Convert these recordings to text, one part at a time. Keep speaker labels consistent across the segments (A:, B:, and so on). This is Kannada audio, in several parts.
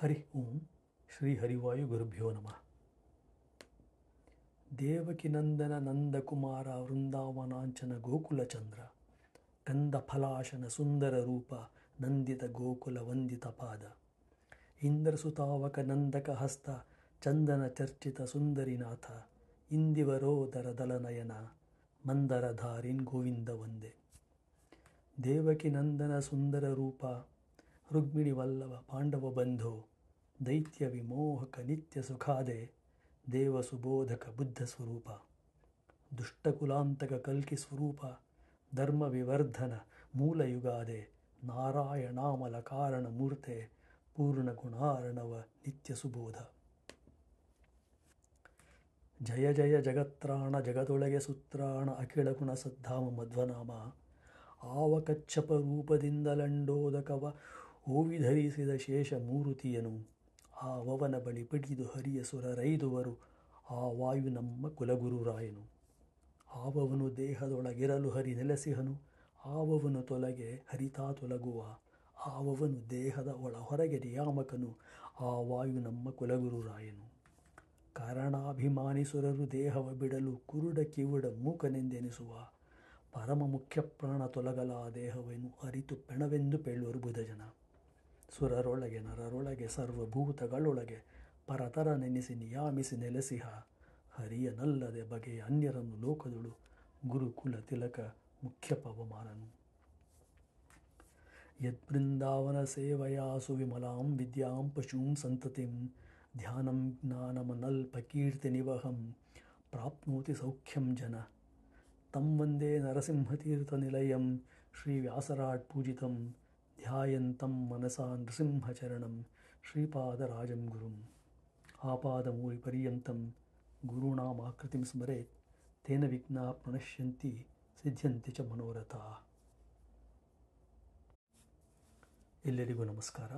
A: ಹರಿ ಓಂ ಶ್ರೀ ಹರಿವಾಯು ಗುರುಭ್ಯೋ ನಮಃ ದೇವಕಿನಂದನ ನಂದಕುಮಾರ ವೃಂದಾವನಾಂಚನ ಗೋಕುಲ ಗೋಕುಲಚಂದ್ರ ಫಲಾಶನ ಸುಂದರ ರೂಪ ನಂದಿತ ಗೋಕುಲ ವಂದಿತ ಪಾದ ಇಂದ್ರಸುತಾವಕ ನಂದಕ ಹಸ್ತ ಚಂದನ ಚರ್ಚಿತ ಸುಂದರಿನಾಥ ಇಂದಿವರೋದರ ದಲನಯನ ಮಂದರಧಾರಿನ್ ಗೋವಿಂದ ವಂದೆ ದೇವಕಿನಂದನ ಸುಂದರ ರೂಪ ರುಗ್ಮಿಣಿ ವಲ್ಲವ ಪಾಂಡವ ಬಂಧೋ ದೈತ್ಯ ವಿಮೋಹಕ ನಿತ್ಯ ಸುಖಾದೆ ದೇವ ಸುಬೋಧಕ ಬುದ್ಧ ಸ್ವರೂಪ ದುಷ್ಟಕುಲಾಂತಕ ಕಲ್ಕಿ ಸ್ವರೂಪ ಧರ್ಮ ವಿವರ್ಧನ ಮೂಲ ಯುಗಾದೆ ನಾರಾಯಣಾಮಲ ಕಾರಣ ಮೂರ್ತೆ ಪೂರ್ಣ ಗುಣಾರಣವ ನಿತ್ಯ ಸುಬೋಧ ಜಯ ಜಯ ಜಗತ್ರಾಣ ಜಗದೊಳಗೆ ಸುತ್ರಾಣ ಅಖಿಳ ಗುಣ ಸದ್ಧಾಮ ಮಧ್ವನಾಮ ಆವ ಕಚ್ಚಪ ರೂಪದಿಂದ ಲಂಡೋದಕವ ಹೂವಿಧರಿಸಿದ ಶೇಷ ಮೂರುತಿಯನು ಆ ವವನ ಬಳಿ ಬಿಡಿದು ಹರಿಯ ಸುರರೈದುವರು ಆ ವಾಯು ನಮ್ಮ ಕುಲಗುರುರಾಯನು ಆವವನು ದೇಹದೊಳಗಿರಲು ಹರಿ ನೆಲೆಸಿಹನು ಆವವನು ತೊಲಗೆ ಹರಿತಾ ತೊಲಗುವ ಆವವನು ದೇಹದ ಒಳ ಹೊರಗೆ ನಿಯಾಮಕನು ಆ ವಾಯು ನಮ್ಮ ಕುಲಗುರುರಾಯನು ಸುರರು ದೇಹವ ಬಿಡಲು ಕುರುಡ ಕಿವುಡ ಮೂಕನೆಂದೆನಿಸುವ ಪರಮ ಮುಖ್ಯ ಪ್ರಾಣ ತೊಲಗಲ ದೇಹವೇನು ಅರಿತು ಪೆಣವೆಂದು ಪೇಳುವರು ಬುಧಜನ ಸುರರೊಳಗೆ ನರರೊಳಗೆ ಸರ್ವಭೂತಗಳೊಳಗೆ ಪರತರ ನೆನೆಸಿ ನಿಯಾಮಿಸಿ ನೆಲೆಸಿಹ ಹರಿಯನಲ್ಲದೆ ಬಗೆ ಅನ್ಯರನ್ನು ಲೋಕದಳು ಗುರುಕುಲ ತಿಲಕ ಮುಖ್ಯ ಪವಮಾನನು ಯತ್ಬೃಂದಾವನ ಸೇವಯಾಸು ವಿಮಲಾಂ ವಿದ್ಯಾಂ ಪಶೂಂ ಸಂತತಿಂ ಧ್ಯಾನಂ ನಿವಹಂ ಪ್ರಾಪ್ನೋತಿ ಸೌಖ್ಯಂ ಜನ ತಂ ವಂದೇ ನರಸಿಂಹತೀರ್ಥ ಶ್ರೀ ಶ್ರೀವ್ಯಾಸರಾಟ್ ಪೂಜಿತಂ ಧ್ಯಾಯಂತಂ ಮನಸಾ ನೃಸಿಂಹಚರಣಂ ಶ್ರೀಪಾದರಾಜಂ ಗುರುಂ ಆಪಾದಮೂಲಿ ಪರ್ಯಂತಂ ಆಕೃತಿ ಸ್ಮರೆ ತೇನ ವಿಘ್ನಾ ಪ್ರಣಶ್ಯಂತಿ ಸಿದ್ಧಂತಿ ಚ ಮನೋರಥ ಎಲ್ಲರಿಗೂ ನಮಸ್ಕಾರ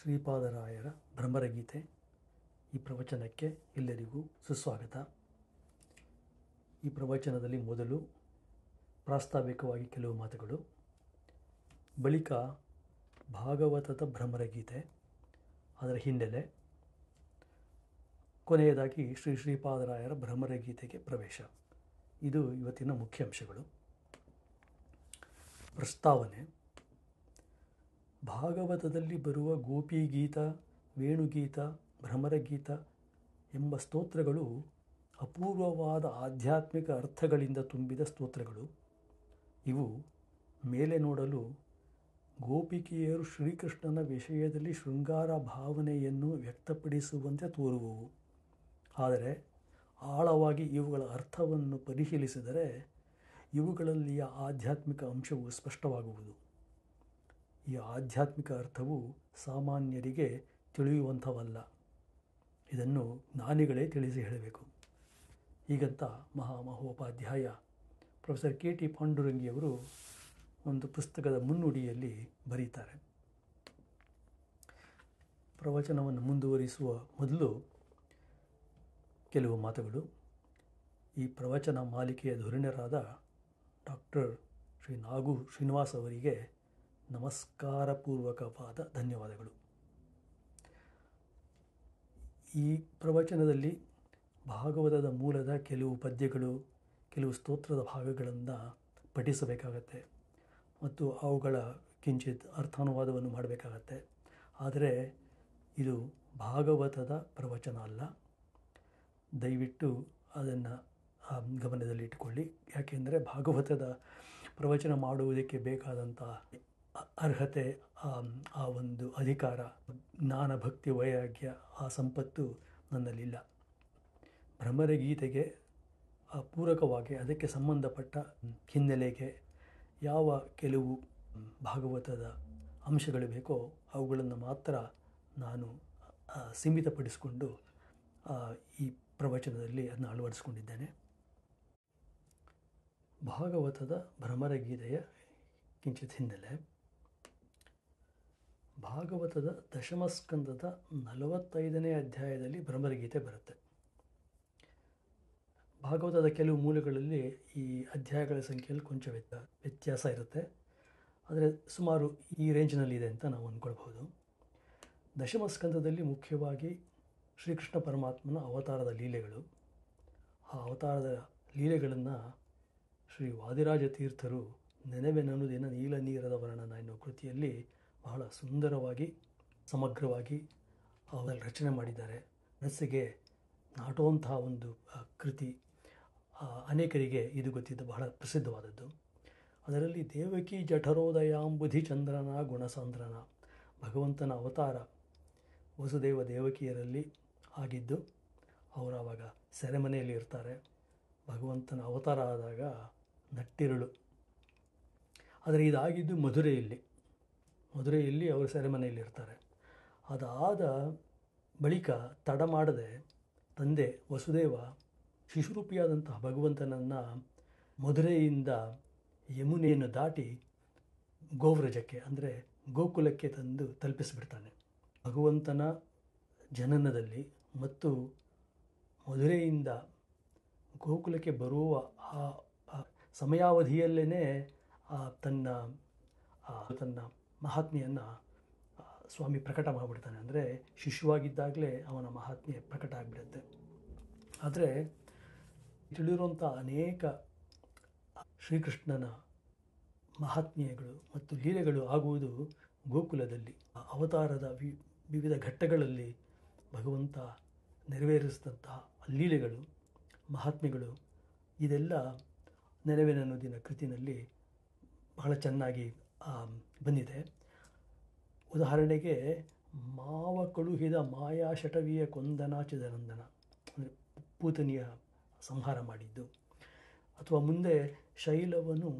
A: ಶ್ರೀಪಾದರಾಯರ ಭ್ರಮರಗೀತೆ ಈ ಪ್ರವಚನಕ್ಕೆ ಎಲ್ಲರಿಗೂ ಸುಸ್ವಾಗತ ಈ ಪ್ರವಚನದಲ್ಲಿ ಮೊದಲು ಪ್ರಾಸ್ತಾವಿಕವಾಗಿ ಕೆಲವು ಮಾತುಗಳು ಬಳಿಕ ಭಾಗವತದ ಭ್ರಮರಗೀತೆ ಅದರ ಹಿನ್ನೆಲೆ ಕೊನೆಯದಾಗಿ ಶ್ರೀ ಶ್ರೀಪಾದರಾಯರ ಭ್ರಮರಗೀತೆಗೆ ಪ್ರವೇಶ ಇದು ಇವತ್ತಿನ ಮುಖ್ಯಾಂಶಗಳು ಪ್ರಸ್ತಾವನೆ ಭಾಗವತದಲ್ಲಿ ಬರುವ ಗೋಪಿಗೀತ ವೇಣುಗೀತ ಭ್ರಮರಗೀತ ಎಂಬ ಸ್ತೋತ್ರಗಳು ಅಪೂರ್ವವಾದ ಆಧ್ಯಾತ್ಮಿಕ ಅರ್ಥಗಳಿಂದ ತುಂಬಿದ ಸ್ತೋತ್ರಗಳು ಇವು ಮೇಲೆ ನೋಡಲು ಗೋಪಿಕೆಯರು ಶ್ರೀಕೃಷ್ಣನ ವಿಷಯದಲ್ಲಿ ಶೃಂಗಾರ ಭಾವನೆಯನ್ನು ವ್ಯಕ್ತಪಡಿಸುವಂತೆ ತೋರುವವು ಆದರೆ ಆಳವಾಗಿ ಇವುಗಳ ಅರ್ಥವನ್ನು ಪರಿಶೀಲಿಸಿದರೆ ಇವುಗಳಲ್ಲಿಯ ಆಧ್ಯಾತ್ಮಿಕ ಅಂಶವು ಸ್ಪಷ್ಟವಾಗುವುದು ಈ ಆಧ್ಯಾತ್ಮಿಕ ಅರ್ಥವು ಸಾಮಾನ್ಯರಿಗೆ ತಿಳಿಯುವಂಥವಲ್ಲ ಇದನ್ನು ಜ್ಞಾನಿಗಳೇ ತಿಳಿಸಿ ಹೇಳಬೇಕು ಹೀಗಂತ ಮಹಾಮಹೋಪಾಧ್ಯಾಯ ಪ್ರೊಫೆಸರ್ ಕೆ ಟಿ ಪಾಂಡುರಂಗಿಯವರು ಒಂದು ಪುಸ್ತಕದ ಮುನ್ನುಡಿಯಲ್ಲಿ ಬರೀತಾರೆ ಪ್ರವಚನವನ್ನು ಮುಂದುವರಿಸುವ ಮೊದಲು ಕೆಲವು ಮಾತುಗಳು ಈ ಪ್ರವಚನ ಮಾಲಿಕೆಯ ಧುರಿಣರಾದ ಡಾಕ್ಟರ್ ಶ್ರೀ ನಾಗು ಶ್ರೀನಿವಾಸ್ ಅವರಿಗೆ ನಮಸ್ಕಾರಪೂರ್ವಕವಾದ ಧನ್ಯವಾದಗಳು ಈ ಪ್ರವಚನದಲ್ಲಿ ಭಾಗವತದ ಮೂಲದ ಕೆಲವು ಪದ್ಯಗಳು ಕೆಲವು ಸ್ತೋತ್ರದ ಭಾಗಗಳನ್ನು ಪಠಿಸಬೇಕಾಗತ್ತೆ ಮತ್ತು ಅವುಗಳ ಕಿಂಚಿತ್ ಅರ್ಥಾನುವಾದವನ್ನು ಮಾಡಬೇಕಾಗತ್ತೆ ಆದರೆ ಇದು ಭಾಗವತದ ಪ್ರವಚನ ಅಲ್ಲ ದಯವಿಟ್ಟು ಅದನ್ನು ಗಮನದಲ್ಲಿಟ್ಟುಕೊಳ್ಳಿ ಯಾಕೆಂದರೆ ಭಾಗವತದ ಪ್ರವಚನ ಮಾಡುವುದಕ್ಕೆ ಬೇಕಾದಂಥ ಅರ್ಹತೆ ಆ ಒಂದು ಅಧಿಕಾರ ಜ್ಞಾನ ಭಕ್ತಿ ವೈರಾಗ್ಯ ಆ ಸಂಪತ್ತು ನನ್ನಲ್ಲಿಲ್ಲ ಭ್ರಮರ ಗೀತೆಗೆ ಪೂರಕವಾಗಿ ಅದಕ್ಕೆ ಸಂಬಂಧಪಟ್ಟ ಹಿನ್ನೆಲೆಗೆ ಯಾವ ಕೆಲವು ಭಾಗವತದ ಅಂಶಗಳು ಬೇಕೋ ಅವುಗಳನ್ನು ಮಾತ್ರ ನಾನು ಸೀಮಿತಪಡಿಸಿಕೊಂಡು ಈ ಪ್ರವಚನದಲ್ಲಿ ಅದನ್ನು ಅಳವಡಿಸ್ಕೊಂಡಿದ್ದೇನೆ ಭಾಗವತದ ಭ್ರಮರಗೀತೆಯ ಕಿಂಚಿತ್ ಹಿನ್ನೆಲೆ ಭಾಗವತದ ದಶಮಸ್ಕಂದದ ನಲವತ್ತೈದನೇ ಅಧ್ಯಾಯದಲ್ಲಿ ಭ್ರಮರಗೀತೆ ಬರುತ್ತೆ ಭಾಗವತದ ಕೆಲವು ಮೂಲಗಳಲ್ಲಿ ಈ ಅಧ್ಯಾಯಗಳ ಸಂಖ್ಯೆಯಲ್ಲಿ ಕೊಂಚ ವ್ಯತ್ಯ ವ್ಯತ್ಯಾಸ ಇರುತ್ತೆ ಆದರೆ ಸುಮಾರು ಈ ರೇಂಜ್ನಲ್ಲಿದೆ ಅಂತ ನಾವು ಅಂದ್ಕೊಳ್ಬೋದು ದಶಮ ಸ್ಕಂದದಲ್ಲಿ ಮುಖ್ಯವಾಗಿ ಶ್ರೀಕೃಷ್ಣ ಪರಮಾತ್ಮನ ಅವತಾರದ ಲೀಲೆಗಳು ಆ ಅವತಾರದ ಲೀಲೆಗಳನ್ನು ಶ್ರೀ ವಾದಿರಾಜ ತೀರ್ಥರು ದಿನ ನೀಲ ನೀರದ ವರ್ಣನ ಎನ್ನುವ ಕೃತಿಯಲ್ಲಿ ಬಹಳ ಸುಂದರವಾಗಿ ಸಮಗ್ರವಾಗಿ ಅವರಲ್ಲಿ ರಚನೆ ಮಾಡಿದ್ದಾರೆ ಮನಸ್ಸಿಗೆ ನಾಟುವಂತಹ ಒಂದು ಕೃತಿ ಅನೇಕರಿಗೆ ಇದು ಗೊತ್ತಿದ್ದು ಬಹಳ ಪ್ರಸಿದ್ಧವಾದದ್ದು ಅದರಲ್ಲಿ ದೇವಕಿ ಜಠರೋದಯಾಂಬುಧಿ ಚಂದ್ರನ ಗುಣಸಂದ್ರನ ಭಗವಂತನ ಅವತಾರ ವಸುದೇವ ದೇವಕಿಯರಲ್ಲಿ ಆಗಿದ್ದು ಅವರು ಆವಾಗ ಸೆರೆಮನೆಯಲ್ಲಿ ಇರ್ತಾರೆ ಭಗವಂತನ ಅವತಾರ ಆದಾಗ ನಟ್ಟಿರುಳು ಆದರೆ ಇದಾಗಿದ್ದು ಮಧುರೆಯಲ್ಲಿ ಮಧುರೆಯಲ್ಲಿ ಅವರು ಸೆರೆಮನೆಯಲ್ಲಿ ಇರ್ತಾರೆ ಅದಾದ ಬಳಿಕ ತಡ ಮಾಡದೆ ತಂದೆ ವಸುದೇವ ಶಿಶುರೂಪಿಯಾದಂತಹ ಭಗವಂತನನ್ನು ಮಧುರೆಯಿಂದ ಯಮುನೆಯನ್ನು ದಾಟಿ ಗೋವ್ರಜಕ್ಕೆ ಅಂದರೆ ಗೋಕುಲಕ್ಕೆ ತಂದು ತಲುಪಿಸಿಬಿಡ್ತಾನೆ ಭಗವಂತನ ಜನನದಲ್ಲಿ ಮತ್ತು ಮಧುರೆಯಿಂದ ಗೋಕುಲಕ್ಕೆ ಬರುವ ಆ ಸಮಯಾವಧಿಯಲ್ಲೇ ತನ್ನ ತನ್ನ ಮಹಾತ್ಮೆಯನ್ನು ಸ್ವಾಮಿ ಪ್ರಕಟ ಮಾಡಿಬಿಡ್ತಾನೆ ಅಂದರೆ ಶಿಶುವಾಗಿದ್ದಾಗಲೇ ಅವನ ಮಹಾತ್ಮೆ ಪ್ರಕಟ ಆಗಿಬಿಡುತ್ತೆ ಆದರೆ ತಿಳಿರುವಂಥ ಅನೇಕ ಶ್ರೀಕೃಷ್ಣನ ಮಹಾತ್ಮ್ಯಗಳು ಮತ್ತು ಲೀಲೆಗಳು ಆಗುವುದು ಗೋಕುಲದಲ್ಲಿ ಅವತಾರದ ವಿ ವಿವಿಧ ಘಟ್ಟಗಳಲ್ಲಿ ಭಗವಂತ ನೆರವೇರಿಸಿದಂಥ ಲೀಲೆಗಳು ಮಹಾತ್ಮೆಗಳು ಇದೆಲ್ಲ ನೆರವೇನ ನದಿನ ಕೃತಿನಲ್ಲಿ ಬಹಳ ಚೆನ್ನಾಗಿ ಬಂದಿದೆ ಉದಾಹರಣೆಗೆ ಮಾವ ಕಳುಹಿದ ಮಾಯಾ ಶಟವಿಯ ಕೊಂದನ ಚಿದನಂದನ ಅಂದರೆ ಪೂತನಿಯ ಸಂಹಾರ ಮಾಡಿದ್ದು ಅಥವಾ ಮುಂದೆ ಶೈಲವನು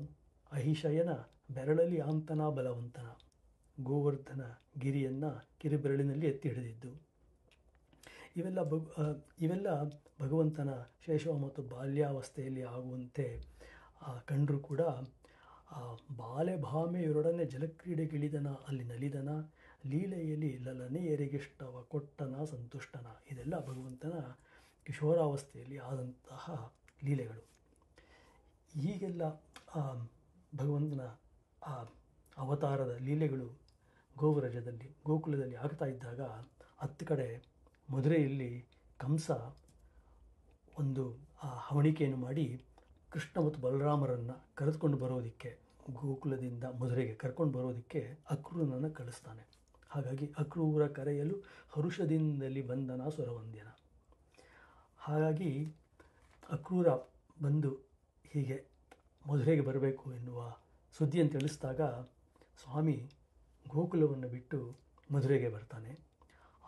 A: ಅಹಿಶಯನ ಬೆರಳಲ್ಲಿ ಆಂತನ ಬಲವಂತನ ಗೋವರ್ಧನ ಗಿರಿಯನ್ನು ಕಿರಿಬೆರಳಿನಲ್ಲಿ ಎತ್ತಿ ಹಿಡಿದಿದ್ದು ಇವೆಲ್ಲ ಭಗ ಇವೆಲ್ಲ ಭಗವಂತನ ಶೇಷವ ಮತ್ತು ಬಾಲ್ಯಾವಸ್ಥೆಯಲ್ಲಿ ಆಗುವಂತೆ ಕಂಡರೂ ಕೂಡ ಬಾಲೆ ಭಾಮೆಯವರೊಡನೆ ಜಲಕ್ರೀಡೆಗಿಳಿದನ ಅಲ್ಲಿ ನಲಿದನ ಲೀಲೆಯಲ್ಲಿ ಲಲನೆಯರಿಗಿಷ್ಟವ ಕೊಟ್ಟನ ಸಂತುಷ್ಟನ ಇದೆಲ್ಲ ಭಗವಂತನ ಕಿಶೋರಾವಸ್ಥೆಯಲ್ಲಿ ಆದಂತಹ ಲೀಲೆಗಳು ಹೀಗೆಲ್ಲ ಭಗವಂತನ ಆ ಅವತಾರದ ಲೀಲೆಗಳು ಗೋವರಜದಲ್ಲಿ ಗೋಕುಲದಲ್ಲಿ ಆಗ್ತಾ ಇದ್ದಾಗ ಹತ್ತು ಕಡೆ ಮಧುರೆಯಲ್ಲಿ ಕಂಸ ಒಂದು ಆ ಹವಣಿಕೆಯನ್ನು ಮಾಡಿ ಕೃಷ್ಣ ಮತ್ತು ಬಲರಾಮರನ್ನು ಕರೆದುಕೊಂಡು ಬರೋದಕ್ಕೆ ಗೋಕುಲದಿಂದ ಮಧುರೆಗೆ ಕರ್ಕೊಂಡು ಬರೋದಕ್ಕೆ ಅಕ್ರೂರನನ್ನು ಕಳಿಸ್ತಾನೆ ಹಾಗಾಗಿ ಅಕ್ರೂರ ಕರೆಯಲು ಹರುಷದಿಂದಲಿ ಬಂದನ ಸ್ವರವಂದ್ಯನ ಹಾಗಾಗಿ ಅಕ್ರೂರ ಬಂದು ಹೀಗೆ ಮಧುರೆಗೆ ಬರಬೇಕು ಎನ್ನುವ ಸುದ್ದಿಯನ್ನು ತಿಳಿಸಿದಾಗ ಸ್ವಾಮಿ ಗೋಕುಲವನ್ನು ಬಿಟ್ಟು ಮಧುರೆಗೆ ಬರ್ತಾನೆ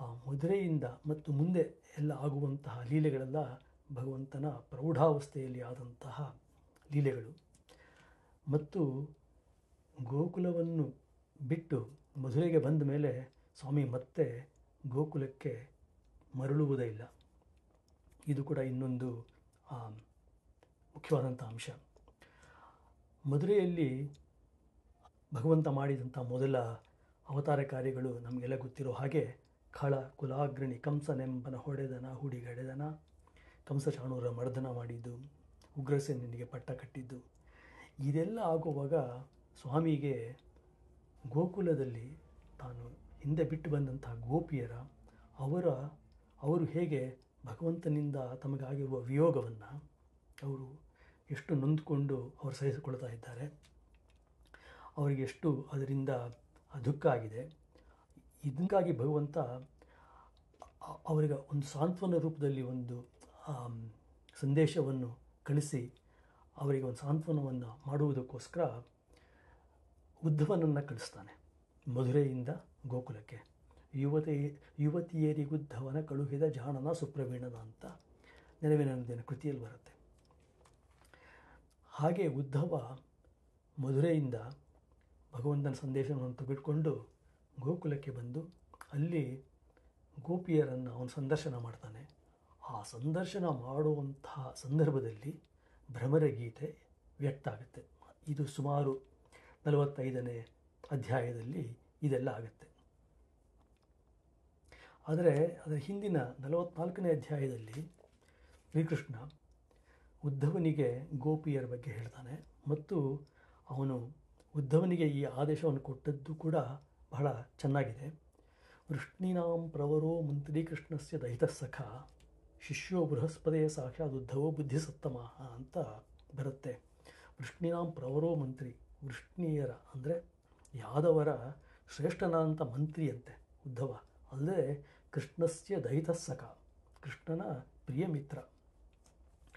A: ಆ ಮಧುರೆಯಿಂದ ಮತ್ತು ಮುಂದೆ ಎಲ್ಲ ಆಗುವಂತಹ ಲೀಲೆಗಳೆಲ್ಲ ಭಗವಂತನ ಪ್ರೌಢಾವಸ್ಥೆಯಲ್ಲಿ ಆದಂತಹ ಲೀಲೆಗಳು ಮತ್ತು ಗೋಕುಲವನ್ನು ಬಿಟ್ಟು ಮಧುರೆಗೆ ಬಂದ ಮೇಲೆ ಸ್ವಾಮಿ ಮತ್ತೆ ಗೋಕುಲಕ್ಕೆ ಮರಳುವುದೇ ಇಲ್ಲ ಇದು ಕೂಡ ಇನ್ನೊಂದು ಮುಖ್ಯವಾದಂಥ ಅಂಶ ಮಧುರೆಯಲ್ಲಿ ಭಗವಂತ ಮಾಡಿದಂಥ ಮೊದಲ ಅವತಾರ ಕಾರ್ಯಗಳು ನಮಗೆಲ್ಲ ಗೊತ್ತಿರೋ ಹಾಗೆ ಖಳ ಕುಲಾಗ್ರಣಿ ಕಂಸನೆಂಬನ ಹೊಡೆದನ ಹುಡಿಗಡೆದನ ಕಂಸ ಚಾಣೂರ ಮರ್ದನ ಮಾಡಿದ್ದು ಉಗ್ರಸೇನಿಗೆ ಪಟ್ಟ ಕಟ್ಟಿದ್ದು ಇದೆಲ್ಲ ಆಗುವಾಗ ಸ್ವಾಮಿಗೆ ಗೋಕುಲದಲ್ಲಿ ತಾನು ಹಿಂದೆ ಬಿಟ್ಟು ಬಂದಂಥ ಗೋಪಿಯರ ಅವರ ಅವರು ಹೇಗೆ ಭಗವಂತನಿಂದ ತಮಗಾಗಿರುವ ವಿಯೋಗವನ್ನು ಅವರು ಎಷ್ಟು ನೊಂದುಕೊಂಡು ಅವರು ಸಹಿಸಿಕೊಳ್ತಾ ಇದ್ದಾರೆ ಅವರಿಗೆ ಎಷ್ಟು ಅದರಿಂದ ದುಃಖ ಆಗಿದೆ ಇದಕ್ಕಾಗಿ ಭಗವಂತ ಅವರಿಗೆ ಒಂದು ಸಾಂತ್ವನ ರೂಪದಲ್ಲಿ ಒಂದು ಸಂದೇಶವನ್ನು ಕಳಿಸಿ ಅವರಿಗೆ ಒಂದು ಸಾಂತ್ವನವನ್ನು ಮಾಡುವುದಕ್ಕೋಸ್ಕರ ಉದ್ಧವನನ್ನು ಕಳಿಸ್ತಾನೆ ಮಧುರೆಯಿಂದ ಗೋಕುಲಕ್ಕೆ ಯುವತಿ ಯುವತಿಯರಿಗುದ್ಧವನ ಕಳುಹಿದ ಜಾಣನ ಸುಪ್ರವೀಣನ ಅಂತ ನೆನಪಿನ ಕೃತಿಯಲ್ಲಿ ಬರುತ್ತೆ ಹಾಗೆ ಉದ್ಧವ ಮಧುರೆಯಿಂದ ಭಗವಂತನ ಸಂದೇಶವನ್ನು ತೆಗೆದುಕೊಂಡು ಗೋಕುಲಕ್ಕೆ ಬಂದು ಅಲ್ಲಿ ಗೋಪಿಯರನ್ನು ಅವನು ಸಂದರ್ಶನ ಮಾಡ್ತಾನೆ ಆ ಸಂದರ್ಶನ ಮಾಡುವಂತಹ ಸಂದರ್ಭದಲ್ಲಿ ಭ್ರಮರ ಗೀತೆ ವ್ಯಕ್ತ ಆಗುತ್ತೆ ಇದು ಸುಮಾರು ನಲವತ್ತೈದನೇ ಅಧ್ಯಾಯದಲ್ಲಿ ಇದೆಲ್ಲ ಆಗುತ್ತೆ ಆದರೆ ಅದರ ಹಿಂದಿನ ನಲವತ್ನಾಲ್ಕನೇ ಅಧ್ಯಾಯದಲ್ಲಿ ಶ್ರೀಕೃಷ್ಣ ಉದ್ಧವನಿಗೆ ಗೋಪಿಯರ ಬಗ್ಗೆ ಹೇಳ್ತಾನೆ ಮತ್ತು ಅವನು ಉದ್ಧವನಿಗೆ ಈ ಆದೇಶವನ್ನು ಕೊಟ್ಟದ್ದು ಕೂಡ ಬಹಳ ಚೆನ್ನಾಗಿದೆ ವೃಷ್ಣಿನಾಂ ಪ್ರವರೋ ಮಂತ್ರಿ ಕೃಷ್ಣಸ್ಯ ದಹಿತ ಸಖ ಶಿಷ್ಯೋ ಬೃಹಸ್ಪತೆಯ ಸಾಕ್ಷಾತ್ ಉದ್ಧವೋ ಬುದ್ಧಿಸತ್ತಮ ಅಂತ ಬರುತ್ತೆ ವೃಷ್ಣಿನಾಂ ಪ್ರವರೋ ಮಂತ್ರಿ ವೃಷ್ಣಿಯರ ಅಂದರೆ ಯಾದವರ ಶ್ರೇಷ್ಠನಾದಂಥ ಮಂತ್ರಿಯಂತೆ ಉದ್ಧವ ಅಲ್ಲದೆ ಕೃಷ್ಣಸ್ಯ ದೈತಸ್ಸಕ ಸಖ ಕೃಷ್ಣನ ಪ್ರಿಯ ಮಿತ್ರ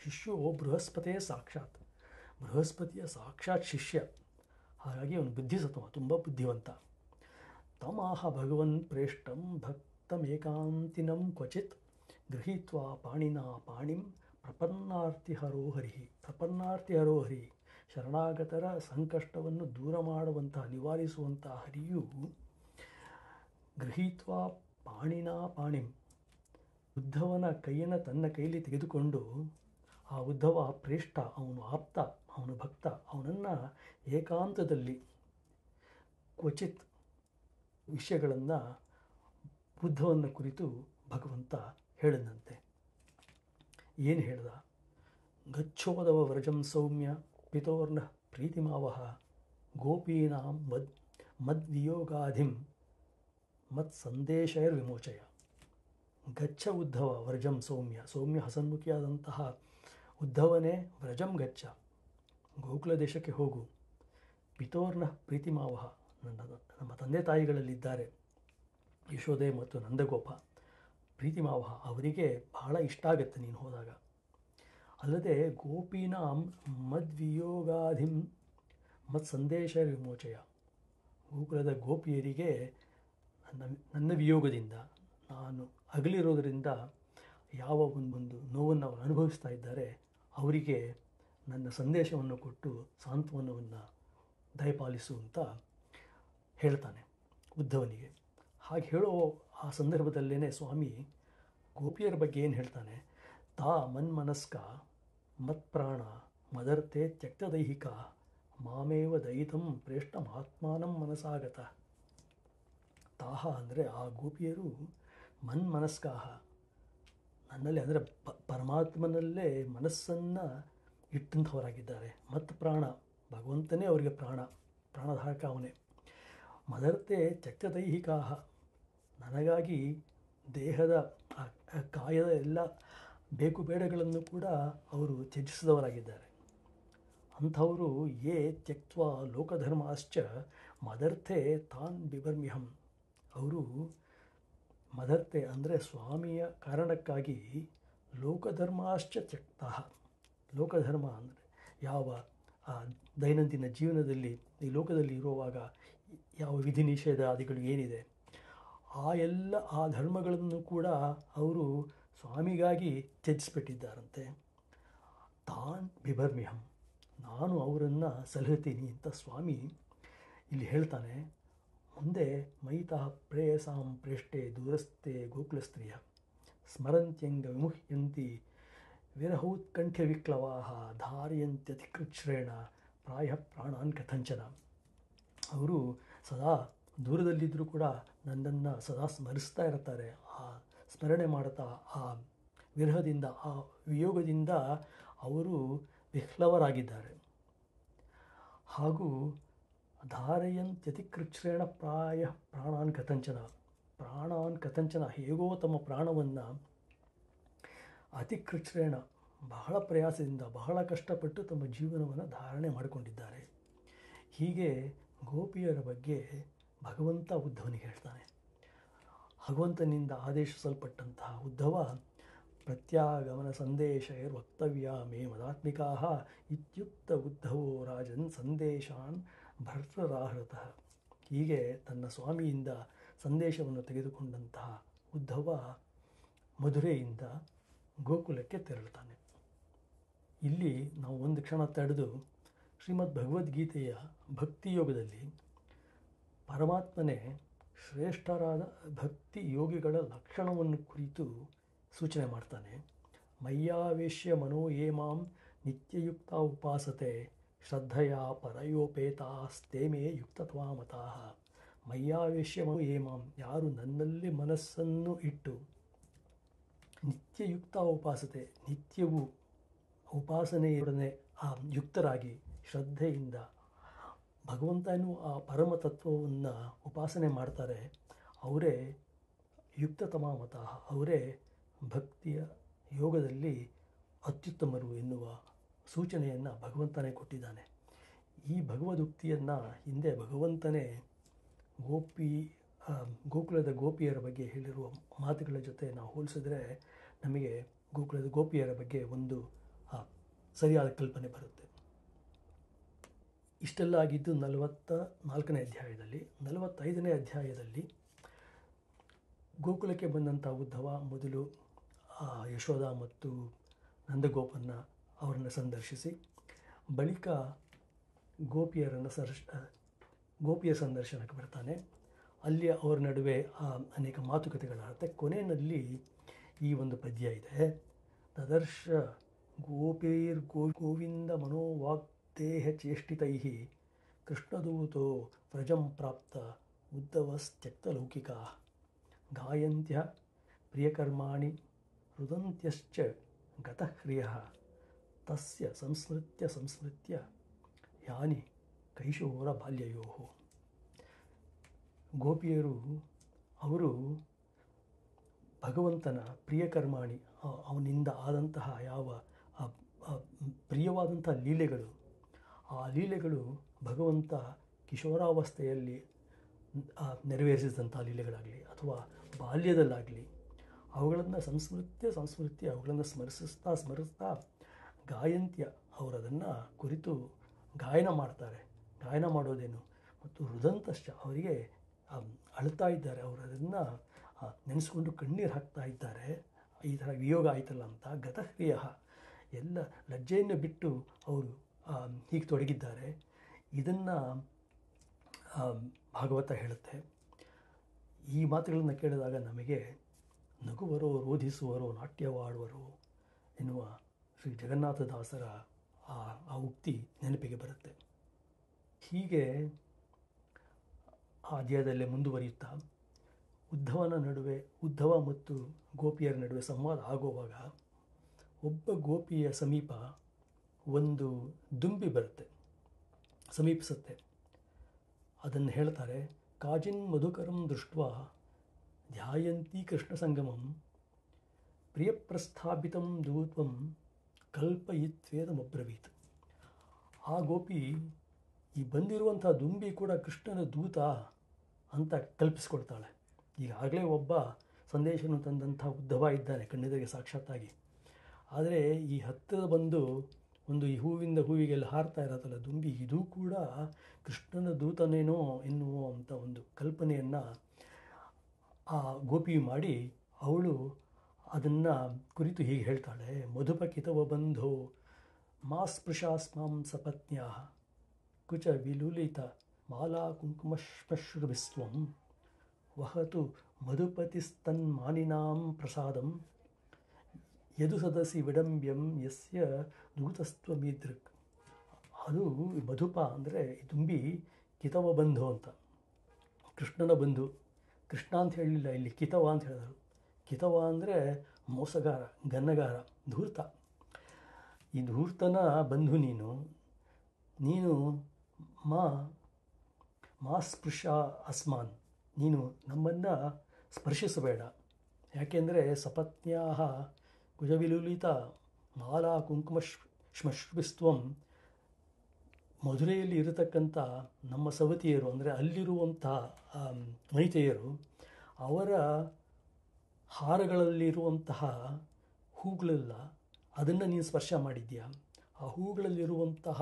A: ಶಿಷ್ಯು ಬೃಹಸ್ಪತಿಯ ಸಾಕ್ಷಾತ್ ಬೃಹಸ್ಪತಿಯ ಸಾಕ್ಷಾತ್ ಶಿಷ್ಯ ಹಾಗಾಗಿ ಅವನು ಬುದ್ಧಿಸತ್ವ ತುಂಬ ಬುದ್ಧಿವಂತ ತಮಾಹ ಭಗವನ್ ಪ್ರೇಷ್ಟಂ ಭಕ್ತಮೇಕಾಂತಿನಂ ಕ್ವಚಿತ್ ಗೃಹೀತ್ವ ಪಾಣಿನ ಪಾಣಿಂ ಪ್ರಪನ್ನಾರ್ತಿಹರೋ ಹರಿ ಪ್ರಪನ್ನಾರ್ಥಿ ಹರೋಹರಿ ಶರಣಾಗತರ ಸಂಕಷ್ಟವನ್ನು ದೂರ ಮಾಡುವಂತಹ ನಿವಾರಿಸುವಂತಹ ಹರಿಯು ಗೃಹೀತ್ವ ಪಾಣಿನಾ ಪಾಣಿಂ ಉದ್ಧವನ ಕೈಯನ್ನು ತನ್ನ ಕೈಲಿ ತೆಗೆದುಕೊಂಡು ಆ ಉದ್ಧವ ಪ್ರೇಷ್ಟ ಅವನು ಆಪ್ತ ಅವನು ಭಕ್ತ ಅವನನ್ನು ಏಕಾಂತದಲ್ಲಿ ಕ್ವಚಿತ್ ವಿಷಯಗಳನ್ನು ಬುದ್ಧವನ್ನು ಕುರಿತು ಭಗವಂತ ಹೇಳಿದಂತೆ ಏನು ಹೇಳ್ದ ಗಚ್ಚೋದವ ವ್ರಜಂ ಸೌಮ್ಯ ಪಿತೋರ್ನ ಪ್ರೀತಿಮಾವಹ ಗೋಪೀನಾಂ ಮದ್ ಮದ್ವಿಯೋಗಾಧಿಂ ಮತ್ ಸಂದೇಶೈರ್ ವಿಮೋಚಯ ಗಚ್ಚ ಉದ್ಧವ ವ್ರಜಂ ಸೌಮ್ಯ ಸೌಮ್ಯ ಹಸನ್ಮುಖಿಯಾದಂತಹ ಉದ್ಧವನೇ ವ್ರಜಂ ಗಚ್ಚ ಗೋಕುಲ ದೇಶಕ್ಕೆ ಹೋಗು ಪಿತೋರ್ನ ಪ್ರೀತಿಮಾವಹ ನನ್ನ ನಮ್ಮ ತಂದೆ ತಾಯಿಗಳಲ್ಲಿದ್ದಾರೆ ಯಶೋದೆ ಮತ್ತು ನಂದಗೋಪ ಪ್ರೀತಿಮಾವಹ ಅವರಿಗೆ ಬಹಳ ಇಷ್ಟ ಆಗುತ್ತೆ ನೀನು ಹೋದಾಗ ಅಲ್ಲದೆ ಗೋಪಿನಾಂ ಮದ್ವಿಯೋಗಾಧಿಂ ಮತ್ ಸಂದೇಶ ವಿಮೋಚಯ ಗೋಕುಲದ ಗೋಪಿಯರಿಗೆ ನನ್ನ ನನ್ನ ವಿಯೋಗದಿಂದ ನಾನು ಅಗಲಿರೋದರಿಂದ ಯಾವ ಒಂದು ಒಂದು ನೋವನ್ನು ಅವರು ಅನುಭವಿಸ್ತಾ ಇದ್ದಾರೆ ಅವರಿಗೆ ನನ್ನ ಸಂದೇಶವನ್ನು ಕೊಟ್ಟು ಸಾಂತ್ವನವನ್ನು ದಯಪಾಲಿಸು ಅಂತ ಹೇಳ್ತಾನೆ ಉದ್ಧವನಿಗೆ ಹಾಗೆ ಹೇಳೋ ಆ ಸಂದರ್ಭದಲ್ಲೇ ಸ್ವಾಮಿ ಗೋಪಿಯರ ಬಗ್ಗೆ ಏನು ಹೇಳ್ತಾನೆ ತಾ ಮನ್ಮನಸ್ಕ ಮತ್ಪ್ರಾಣ ಮದರ್ತೆ ದೈಹಿಕ ಮಾಮೇವ ದಯಿತಂ ಪ್ರೇಷ್ಠ ಆತ್ಮಾನಂ ಮನಸಾಗತ ತಾಹ ಅಂದರೆ ಆ ಗೋಪಿಯರು ಮನ್ಮನಸ್ಕಾಹ ನನ್ನಲ್ಲಿ ಅಂದರೆ ಪ ಪರಮಾತ್ಮನಲ್ಲೇ ಮನಸ್ಸನ್ನು ಇಟ್ಟಂಥವರಾಗಿದ್ದಾರೆ ಮತ್ತು ಪ್ರಾಣ ಭಗವಂತನೇ ಅವರಿಗೆ ಪ್ರಾಣ ಪ್ರಾಣಧಾರಕ ಅವನೇ ಮದರ್ತೆ ದೈಹಿಕಾಹ ನನಗಾಗಿ ದೇಹದ ಕಾಯದ ಎಲ್ಲ ಬೇಕು ಬೇಡಗಳನ್ನು ಕೂಡ ಅವರು ತ್ಯಜಿಸಿದವರಾಗಿದ್ದಾರೆ ಅಂಥವರು ಯೇ ತ್ಯಕ್ವಾ ಲೋಕಧರ್ಮಾಶ್ಚ ಮದರ್ಥೆ ತಾನ್ ಬಿಬರ್ಮಿಹಂ ಅವರು ಮದತ್ತೆ ಅಂದರೆ ಸ್ವಾಮಿಯ ಕಾರಣಕ್ಕಾಗಿ ಲೋಕಧರ್ಮಾಶ್ಚ ತ್ಯಕ್ತ ಲೋಕಧರ್ಮ ಅಂದರೆ ಯಾವ ದೈನಂದಿನ ಜೀವನದಲ್ಲಿ ಈ ಲೋಕದಲ್ಲಿ ಇರುವಾಗ ಯಾವ ವಿಧಿ ನಿಷೇಧಾದಿಗಳು ಏನಿದೆ ಆ ಎಲ್ಲ ಆ ಧರ್ಮಗಳನ್ನು ಕೂಡ ಅವರು ಸ್ವಾಮಿಗಾಗಿ ತ್ಯಜಿಸ್ಬಿಟ್ಟಿದ್ದಾರಂತೆ ತಾನ್ ಬಿಭರ್ಮಿಹಂ ನಾನು ಅವರನ್ನು ಸಲಹುತ್ತೀನಿ ಅಂತ ಸ್ವಾಮಿ ಇಲ್ಲಿ ಹೇಳ್ತಾನೆ ಮುಂದೆ ಮಯಿತಃ ಪ್ರೇಯಸಾಂ ಪ್ರೇಷ್ಠೆ ದೂರಸ್ಥೆ ಗೋಕುಲಸ್ತ್ರೀಯ ಸ್ಮರಂತ್ಯಂಗ ವಿಮುಹ್ಯಂತಿ ವಿರಹೋತ್ಕಂಠ್ಯ ವಿಕ್ಲವಾ ಧಾರಯಂತ್ಯತಿಕೃಚ್ಛ್ರೇಣ ಪ್ರಾಯ ಪ್ರಾಣಾನ್ ಕಥಂಚನ ಅವರು ಸದಾ ದೂರದಲ್ಲಿದ್ದರೂ ಕೂಡ ನನ್ನನ್ನು ಸದಾ ಸ್ಮರಿಸ್ತಾ ಇರ್ತಾರೆ ಆ ಸ್ಮರಣೆ ಮಾಡುತ್ತಾ ಆ ವಿರಹದಿಂದ ಆ ವಿಯೋಗದಿಂದ ಅವರು ವಿಹ್ಲವರಾಗಿದ್ದಾರೆ ಹಾಗೂ ಧಾರಯಂತ್ಯತಿಕೃಚ್ಛ್ರೇಣ ಪ್ರಾಯ ಪ್ರಾಣಾನ್ ಕಥಂಚನ ಪ್ರಾಣಾನ್ ಕಥಂಚನ ಹೇಗೋ ತಮ್ಮ ಪ್ರಾಣವನ್ನು ಅತಿಕೃಚ್ಛ್ರೇಣ ಬಹಳ ಪ್ರಯಾಸದಿಂದ ಬಹಳ ಕಷ್ಟಪಟ್ಟು ತಮ್ಮ ಜೀವನವನ್ನು ಧಾರಣೆ ಮಾಡಿಕೊಂಡಿದ್ದಾರೆ ಹೀಗೆ ಗೋಪಿಯರ ಬಗ್ಗೆ ಭಗವಂತ ಉದ್ಧವನಿಗೆ ಹೇಳ್ತಾನೆ ಭಗವಂತನಿಂದ ಆದೇಶಿಸಲ್ಪಟ್ಟಂತಹ ಉದ್ಧವ ಪ್ರತ್ಯಾಗಮನ ಏರ್ ವಕ್ತವ್ಯ ಮೇ ಮದಾತ್ಮಿಕಾ ಇತ್ಯುಕ್ತ ಉದ್ಧವೋ ರಾಜನ್ ಸಂದೇಶಾನ್ ಭರತರಾಹೃತ ಹೀಗೆ ತನ್ನ ಸ್ವಾಮಿಯಿಂದ ಸಂದೇಶವನ್ನು ತೆಗೆದುಕೊಂಡಂತಹ ಉದ್ಧವ ಮಧುರೆಯಿಂದ ಗೋಕುಲಕ್ಕೆ ತೆರಳುತ್ತಾನೆ ಇಲ್ಲಿ ನಾವು ಒಂದು ಕ್ಷಣ ತಡೆದು ಶ್ರೀಮದ್ ಭಗವದ್ಗೀತೆಯ ಭಕ್ತಿಯೋಗದಲ್ಲಿ ಪರಮಾತ್ಮನೇ ಶ್ರೇಷ್ಠರಾದ ಭಕ್ತಿ ಯೋಗಿಗಳ ಲಕ್ಷಣವನ್ನು ಕುರಿತು ಸೂಚನೆ ಮಾಡ್ತಾನೆ ಮಯ್ಯಾವೇಶ್ಯ ಮನೋ ಏಮಾಂ ನಿತ್ಯಯುಕ್ತ ಉಪಾಸತೆ ಶ್ರದ್ಧೆಯಾ ಪರಯೋಪೇತಾಸ್ತೆ ಮೇ ಯುಕ್ತತ್ವಾ ಮತಃ ಏಮಾಂ ಯಾರು ನನ್ನಲ್ಲಿ ಮನಸ್ಸನ್ನು ಇಟ್ಟು ನಿತ್ಯಯುಕ್ತ ಉಪಾಸತೆ ನಿತ್ಯವೂ ಉಪಾಸನೆಯೊಡನೆ ಆ ಯುಕ್ತರಾಗಿ ಶ್ರದ್ಧೆಯಿಂದ ಭಗವಂತನೂ ಆ ಪರಮತತ್ವವನ್ನು ಉಪಾಸನೆ ಮಾಡ್ತಾರೆ ಅವರೇ ಯುಕ್ತತಮ ಮತಃ ಅವರೇ ಭಕ್ತಿಯ ಯೋಗದಲ್ಲಿ ಅತ್ಯುತ್ತಮರು ಎನ್ನುವ ಸೂಚನೆಯನ್ನು ಭಗವಂತನೇ ಕೊಟ್ಟಿದ್ದಾನೆ ಈ ಭಗವದುಕ್ತಿಯನ್ನು ಹಿಂದೆ ಭಗವಂತನೇ ಗೋಪಿ ಗೋಕುಲದ ಗೋಪಿಯರ ಬಗ್ಗೆ ಹೇಳಿರುವ ಮಾತುಗಳ ಜೊತೆ ನಾವು ಹೋಲಿಸಿದ್ರೆ ನಮಗೆ ಗೋಕುಲದ ಗೋಪಿಯರ ಬಗ್ಗೆ ಒಂದು ಸರಿಯಾದ ಕಲ್ಪನೆ ಬರುತ್ತೆ ಇಷ್ಟೆಲ್ಲ ಆಗಿದ್ದು ನಲವತ್ತ ನಾಲ್ಕನೇ ಅಧ್ಯಾಯದಲ್ಲಿ ನಲವತ್ತೈದನೇ ಅಧ್ಯಾಯದಲ್ಲಿ ಗೋಕುಲಕ್ಕೆ ಬಂದಂಥ ಉದ್ಧವ ಮೊದಲು ಯಶೋಧ ಮತ್ತು ನಂದಗೋಪನ್ನ ಅವರನ್ನು ಸಂದರ್ಶಿಸಿ ಬಳಿಕ ಗೋಪಿಯರನ್ನು ಸರ್ಶ ಗೋಪಿಯ ಸಂದರ್ಶನಕ್ಕೆ ಬರ್ತಾನೆ ಅಲ್ಲಿ ಅವರ ನಡುವೆ ಅನೇಕ ಮಾತುಕತೆಗಳಾಗುತ್ತೆ ಕೊನೆಯಲ್ಲಿ ಈ ಒಂದು ಪದ್ಯ ಇದೆ ತದರ್ಶ ಗೋಪೀರ್ ಗೋ ಗೋವಿಂದ ಮನೋವಾಗ್ದೇಹ ಚೇಷ್ಟಿತೈ ಕೃಷ್ಣದೂತೋ ವ್ರಜಂ ಪ್ರಾಪ್ತ ಉದ್ದವಸ್ತ್ಯಕ್ತಲೌಕಿಕ ಗಾಯಂತ್ಯ ಪ್ರಿಯಕರ್ಮಾಣಿ ರುದಂತ್ಯಶ್ಚ ಗತಹ್ರಿಯ ತಸ್ಯ ಸಂಸ್ಮೃತ್ಯ ಸಂಸ್ಕೃತ್ಯ ಯಾನಿ ಕೈಶೋರ ಬಾಲ್ಯಯೋ ಗೋಪಿಯರು ಅವರು ಭಗವಂತನ ಪ್ರಿಯಕರ್ಮಾಣಿ ಅವನಿಂದ ಆದಂತಹ ಯಾವ ಪ್ರಿಯವಾದಂಥ ಲೀಲೆಗಳು ಆ ಲೀಲೆಗಳು ಭಗವಂತ ಕಿಶೋರಾವಸ್ಥೆಯಲ್ಲಿ ನೆರವೇರಿಸಿದಂಥ ಲೀಲೆಗಳಾಗಲಿ ಅಥವಾ ಬಾಲ್ಯದಲ್ಲಾಗಲಿ ಅವುಗಳನ್ನು ಸಂಸ್ಮೃತ್ಯ ಸಂಸ್ಮೃತ್ಯ ಅವುಗಳನ್ನು ಸ್ಮರಿಸ್ತಾ ಸ್ಮರಿಸ್ತಾ ಗಾಯಂತ್ಯ ಅವರದನ್ನು ಕುರಿತು ಗಾಯನ ಮಾಡ್ತಾರೆ ಗಾಯನ ಮಾಡೋದೇನು ಮತ್ತು ರುದಂತಶ್ಚ ಅವರಿಗೆ ಅಳ್ತಾ ಇದ್ದಾರೆ ಅವರದನ್ನು ನೆನೆಸ್ಕೊಂಡು ಕಣ್ಣೀರು ಹಾಕ್ತಾ ಇದ್ದಾರೆ ಈ ಥರ ವಿಯೋಗ ಆಯ್ತಲ್ಲ ಅಂತ ಗತಕ್ರಿಯ ಎಲ್ಲ ಲಜ್ಜೆಯನ್ನು ಬಿಟ್ಟು ಅವರು ಹೀಗೆ ತೊಡಗಿದ್ದಾರೆ ಇದನ್ನು ಭಾಗವತ ಹೇಳುತ್ತೆ ಈ ಮಾತುಗಳನ್ನು ಕೇಳಿದಾಗ ನಮಗೆ ನಗುವರು ರೋಧಿಸುವರು ನಾಟ್ಯವಾಡುವರು ಎನ್ನುವ ಶ್ರೀ ಜಗನ್ನಾಥದಾಸರ ಆ ಆ ಉಕ್ತಿ ನೆನಪಿಗೆ ಬರುತ್ತೆ ಹೀಗೆ ಆ ಅಧ್ಯಾಯದಲ್ಲೇ ಮುಂದುವರಿಯುತ್ತಾ ಉದ್ಧವನ ನಡುವೆ ಉದ್ಧವ ಮತ್ತು ಗೋಪಿಯರ ನಡುವೆ ಸಂವಾದ ಆಗುವಾಗ ಒಬ್ಬ ಗೋಪಿಯ ಸಮೀಪ ಒಂದು ದುಂಬಿ ಬರುತ್ತೆ ಸಮೀಪಿಸುತ್ತೆ ಅದನ್ನು ಹೇಳ್ತಾರೆ ಕಾಜಿನ್ ಮಧುಕರಂ ದೃಷ್ಟ ಧ್ಯಾಯಂತಿ ಕೃಷ್ಣ ಸಂಗಮಂ ಪ್ರಿಯಪ್ರಸ್ಥಾಪಿತಂ ದೂತ್ವಂ ಕಲ್ಪಯಿತ್ವೇದಮಬ್ರವೀತ್ ಆ ಗೋಪಿ ಈ ಬಂದಿರುವಂಥ ದುಂಬಿ ಕೂಡ ಕೃಷ್ಣನ ದೂತ ಅಂತ ಕಲ್ಪಿಸ್ಕೊಳ್ತಾಳೆ ಈಗಾಗಲೇ ಒಬ್ಬ ಸಂದೇಶವನ್ನು ತಂದಂಥ ಉದ್ದವ ಇದ್ದಾನೆ ಕಣ್ಣೆದುರಿಗೆ ಸಾಕ್ಷಾತ್ತಾಗಿ ಆದರೆ ಈ ಹತ್ತಿರ ಬಂದು ಒಂದು ಈ ಹೂವಿಂದ ಹೂವಿಗೆಲ್ಲ ಹಾರ್ತಾ ಇರತ್ತಲ್ಲ ದುಂಬಿ ಇದು ಕೂಡ ಕೃಷ್ಣನ ದೂತನೇನೋ ಎನ್ನುವಂಥ ಒಂದು ಕಲ್ಪನೆಯನ್ನು ಆ ಗೋಪಿ ಮಾಡಿ ಅವಳು ಅದನ್ನು ಕುರಿತು ಹೀಗೆ ಹೇಳ್ತಾಳೆ ಮಧುಪಕಿತವ ಬಂಧು ಮಾ ಸಪತ್ನ್ಯಾ ಕುಚ ವಿಲುಲಿತ ಮಾಲಾ ಕುಂಕುಮಶ್ಮಶ್ರುಭಿಸ್ವಂ ವಹತು ಮಧುಪತಿಸ್ತನ್ಮಾನಿನಾಂ ಪ್ರಸಾದಂ ಯದು ಸದಸಿ ವಿಡಂಬ್ಯಂ ಯಸ್ಯ ದೂತಸ್ತ್ವಮೀದೃಕ್ ಅದು ಮಧುಪ ಅಂದರೆ ತುಂಬಿ ಕಿತವ ಬಂಧು ಅಂತ ಕೃಷ್ಣನ ಬಂಧು ಕೃಷ್ಣ ಅಂತ ಹೇಳಲಿಲ್ಲ ಇಲ್ಲಿ ಕಿತವ ಅಂತ ಹೇಳಿದರು ಕಿತವ ಅಂದರೆ ಮೋಸಗಾರ ಗನ್ನಗಾರ ಧೂರ್ತ ಈ ಧೂರ್ತನ ಬಂಧು ನೀನು ನೀನು ಮಾ ಮಾ ಸ್ಪೃಶ ಅಸ್ಮಾನ್ ನೀನು ನಮ್ಮನ್ನು ಸ್ಪರ್ಶಿಸಬೇಡ ಯಾಕೆಂದರೆ ಸಪತ್ನ್ಯಾ ಕುಜವಿಲುಲಿತ ಮಾಲಾ ಕುಂಕುಮ ಶ್ಮಶ್ವಿಸ್ತ್ವಂ ಮಧುರೆಯಲ್ಲಿ ಇರತಕ್ಕಂಥ ನಮ್ಮ ಸವತಿಯರು ಅಂದರೆ ಅಲ್ಲಿರುವಂಥ ಮೈತೆಯರು ಅವರ ಹಾರಗಳಲ್ಲಿರುವಂತಹ ಹೂಗಳೆಲ್ಲ ಅದನ್ನು ನೀನು ಸ್ಪರ್ಶ ಮಾಡಿದ್ಯಾ ಆ ಹೂಗಳಲ್ಲಿರುವಂತಹ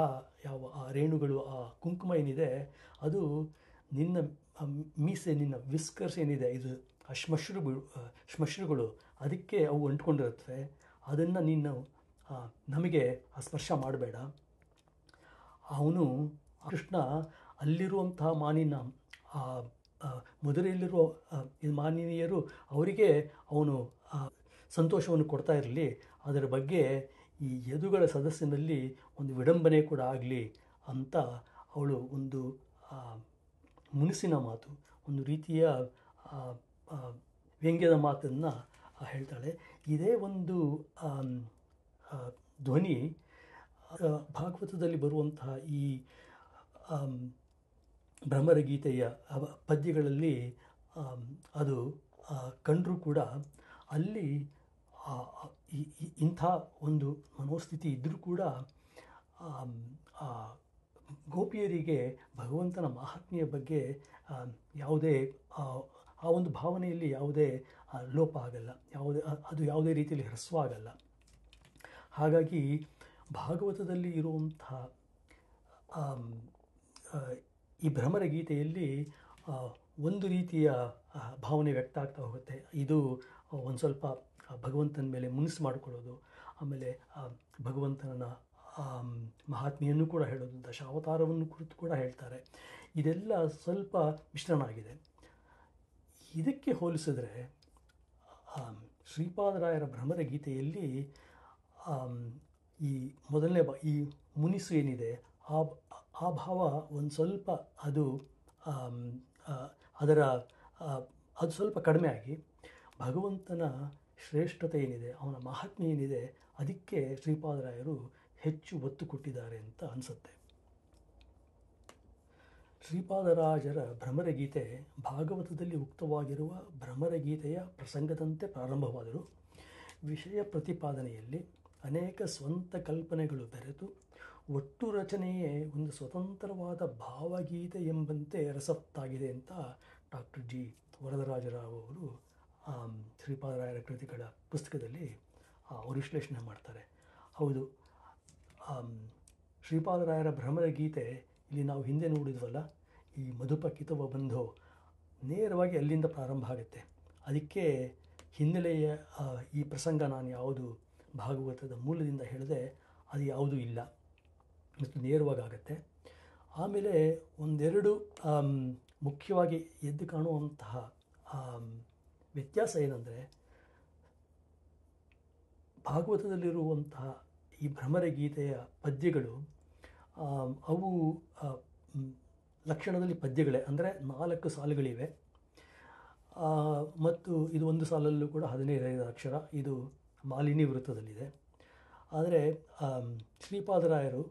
A: ಯಾವ ಆ ರೇಣುಗಳು ಆ ಕುಂಕುಮ ಏನಿದೆ ಅದು ನಿನ್ನ ಮೀಸೆ ನಿನ್ನ ವಿಸ್ಕರ್ಸ್ ಏನಿದೆ ಇದು ಆ ಶ್ಮಶ್ರು ಶ್ಮಶ್ರುಗಳು ಅದಕ್ಕೆ ಅವು ಅಂಟ್ಕೊಂಡಿರುತ್ತವೆ ಅದನ್ನು ನೀನು ನಮಗೆ ಆ ಸ್ಪರ್ಶ ಮಾಡಬೇಡ ಅವನು ಕೃಷ್ಣ ಅಲ್ಲಿರುವಂತಹ ಮಾನಿನ ಆ ಮಧುರೆಯಲ್ಲಿರುವ ಮಾನವೀಯರು ಅವರಿಗೆ ಅವನು ಸಂತೋಷವನ್ನು ಕೊಡ್ತಾ ಇರಲಿ ಅದರ ಬಗ್ಗೆ ಈ ಯದುಗಳ ಸದಸ್ಯನಲ್ಲಿ ಒಂದು ವಿಡಂಬನೆ ಕೂಡ ಆಗಲಿ ಅಂತ ಅವಳು ಒಂದು ಮುನಿಸಿನ ಮಾತು ಒಂದು ರೀತಿಯ ವ್ಯಂಗ್ಯದ ಮಾತನ್ನು ಹೇಳ್ತಾಳೆ ಇದೇ ಒಂದು ಧ್ವನಿ ಭಾಗವತದಲ್ಲಿ ಬರುವಂತಹ ಈ ಭ್ರಮರಗೀತೆಯ ಪದ್ಯಗಳಲ್ಲಿ ಅದು ಕಂಡರೂ ಕೂಡ ಅಲ್ಲಿ ಇಂಥ ಒಂದು ಮನೋಸ್ಥಿತಿ ಇದ್ದರೂ ಕೂಡ ಗೋಪಿಯರಿಗೆ ಭಗವಂತನ ಮಹಾತ್ಮೆಯ ಬಗ್ಗೆ ಯಾವುದೇ ಆ ಒಂದು ಭಾವನೆಯಲ್ಲಿ ಯಾವುದೇ ಲೋಪ ಆಗಲ್ಲ ಯಾವುದೇ ಅದು ಯಾವುದೇ ರೀತಿಯಲ್ಲಿ ಹ್ರಸ್ವ ಆಗಲ್ಲ ಹಾಗಾಗಿ ಭಾಗವತದಲ್ಲಿ ಇರುವಂಥ ಈ ಭ್ರಮರ ಗೀತೆಯಲ್ಲಿ ಒಂದು ರೀತಿಯ ಭಾವನೆ ವ್ಯಕ್ತ ಆಗ್ತಾ ಹೋಗುತ್ತೆ ಇದು ಒಂದು ಸ್ವಲ್ಪ ಭಗವಂತನ ಮೇಲೆ ಮುನಿಸು ಮಾಡಿಕೊಳ್ಳೋದು ಆಮೇಲೆ ಭಗವಂತನ ಮಹಾತ್ಮೆಯನ್ನು ಕೂಡ ಹೇಳೋದು ದಶಾವತಾರವನ್ನು ಕುರಿತು ಕೂಡ ಹೇಳ್ತಾರೆ ಇದೆಲ್ಲ ಸ್ವಲ್ಪ ಮಿಶ್ರಣ ಆಗಿದೆ ಇದಕ್ಕೆ ಹೋಲಿಸಿದ್ರೆ ಶ್ರೀಪಾದರಾಯರ ಭ್ರಮರ ಗೀತೆಯಲ್ಲಿ ಈ ಮೊದಲನೇ ಬ ಈ ಮುನಿಸು ಏನಿದೆ ಆ ಆ ಭಾವ ಒಂದು ಸ್ವಲ್ಪ ಅದು ಅದರ ಅದು ಸ್ವಲ್ಪ ಕಡಿಮೆ ಆಗಿ ಭಗವಂತನ ಶ್ರೇಷ್ಠತೆ ಏನಿದೆ ಅವನ ಮಹಾತ್ಮೆ ಏನಿದೆ ಅದಕ್ಕೆ ಶ್ರೀಪಾದರಾಯರು ಹೆಚ್ಚು ಒತ್ತು ಕೊಟ್ಟಿದ್ದಾರೆ ಅಂತ ಅನಿಸುತ್ತೆ ಶ್ರೀಪಾದರಾಜರ ಭ್ರಮರಗೀತೆ ಭಾಗವತದಲ್ಲಿ ಉಕ್ತವಾಗಿರುವ ಭ್ರಮರಗೀತೆಯ ಪ್ರಸಂಗದಂತೆ ಪ್ರಾರಂಭವಾದರು ವಿಷಯ ಪ್ರತಿಪಾದನೆಯಲ್ಲಿ ಅನೇಕ ಸ್ವಂತ ಕಲ್ಪನೆಗಳು ಬೆರೆತು ಒಟ್ಟು ರಚನೆಯೇ ಒಂದು ಸ್ವತಂತ್ರವಾದ ಭಾವಗೀತೆ ಎಂಬಂತೆ ರಸತ್ತಾಗಿದೆ ಅಂತ ಡಾಕ್ಟರ್ ಜಿ ವರದರಾಜರಾವ್ ಅವರು ಶ್ರೀಪಾದರಾಯರ ಕೃತಿಗಳ ಪುಸ್ತಕದಲ್ಲಿ ಅವರು ವಿಶ್ಲೇಷಣೆ ಮಾಡ್ತಾರೆ ಹೌದು ಶ್ರೀಪಾದರಾಯರ ಭ್ರಮರ ಗೀತೆ ಇಲ್ಲಿ ನಾವು ಹಿಂದೆ ನೋಡಿದ್ವಲ್ಲ ಈ ಮಧುಪಕಿತವ ಬಂಧು ನೇರವಾಗಿ ಅಲ್ಲಿಂದ ಪ್ರಾರಂಭ ಆಗುತ್ತೆ ಅದಕ್ಕೆ ಹಿನ್ನೆಲೆಯ ಈ ಪ್ರಸಂಗ ನಾನು ಯಾವುದು ಭಾಗವತದ ಮೂಲದಿಂದ ಹೇಳಿದೆ ಅದು ಯಾವುದೂ ಇಲ್ಲ ಮತ್ತು ನೇರವಾಗಿ ಆಗುತ್ತೆ ಆಮೇಲೆ ಒಂದೆರಡು ಮುಖ್ಯವಾಗಿ ಎದ್ದು ಕಾಣುವಂತಹ ವ್ಯತ್ಯಾಸ ಏನಂದರೆ ಭಾಗವತದಲ್ಲಿರುವಂತಹ ಈ ಗೀತೆಯ ಪದ್ಯಗಳು ಅವು ಲಕ್ಷಣದಲ್ಲಿ ಪದ್ಯಗಳೇ ಅಂದರೆ ನಾಲ್ಕು ಸಾಲುಗಳಿವೆ ಮತ್ತು ಇದು ಒಂದು ಸಾಲಲ್ಲೂ ಕೂಡ ಹದಿನೈದೈದು ಅಕ್ಷರ ಇದು ಮಾಲಿನಿ ವೃತ್ತದಲ್ಲಿದೆ ಆದರೆ ಶ್ರೀಪಾದರಾಯರು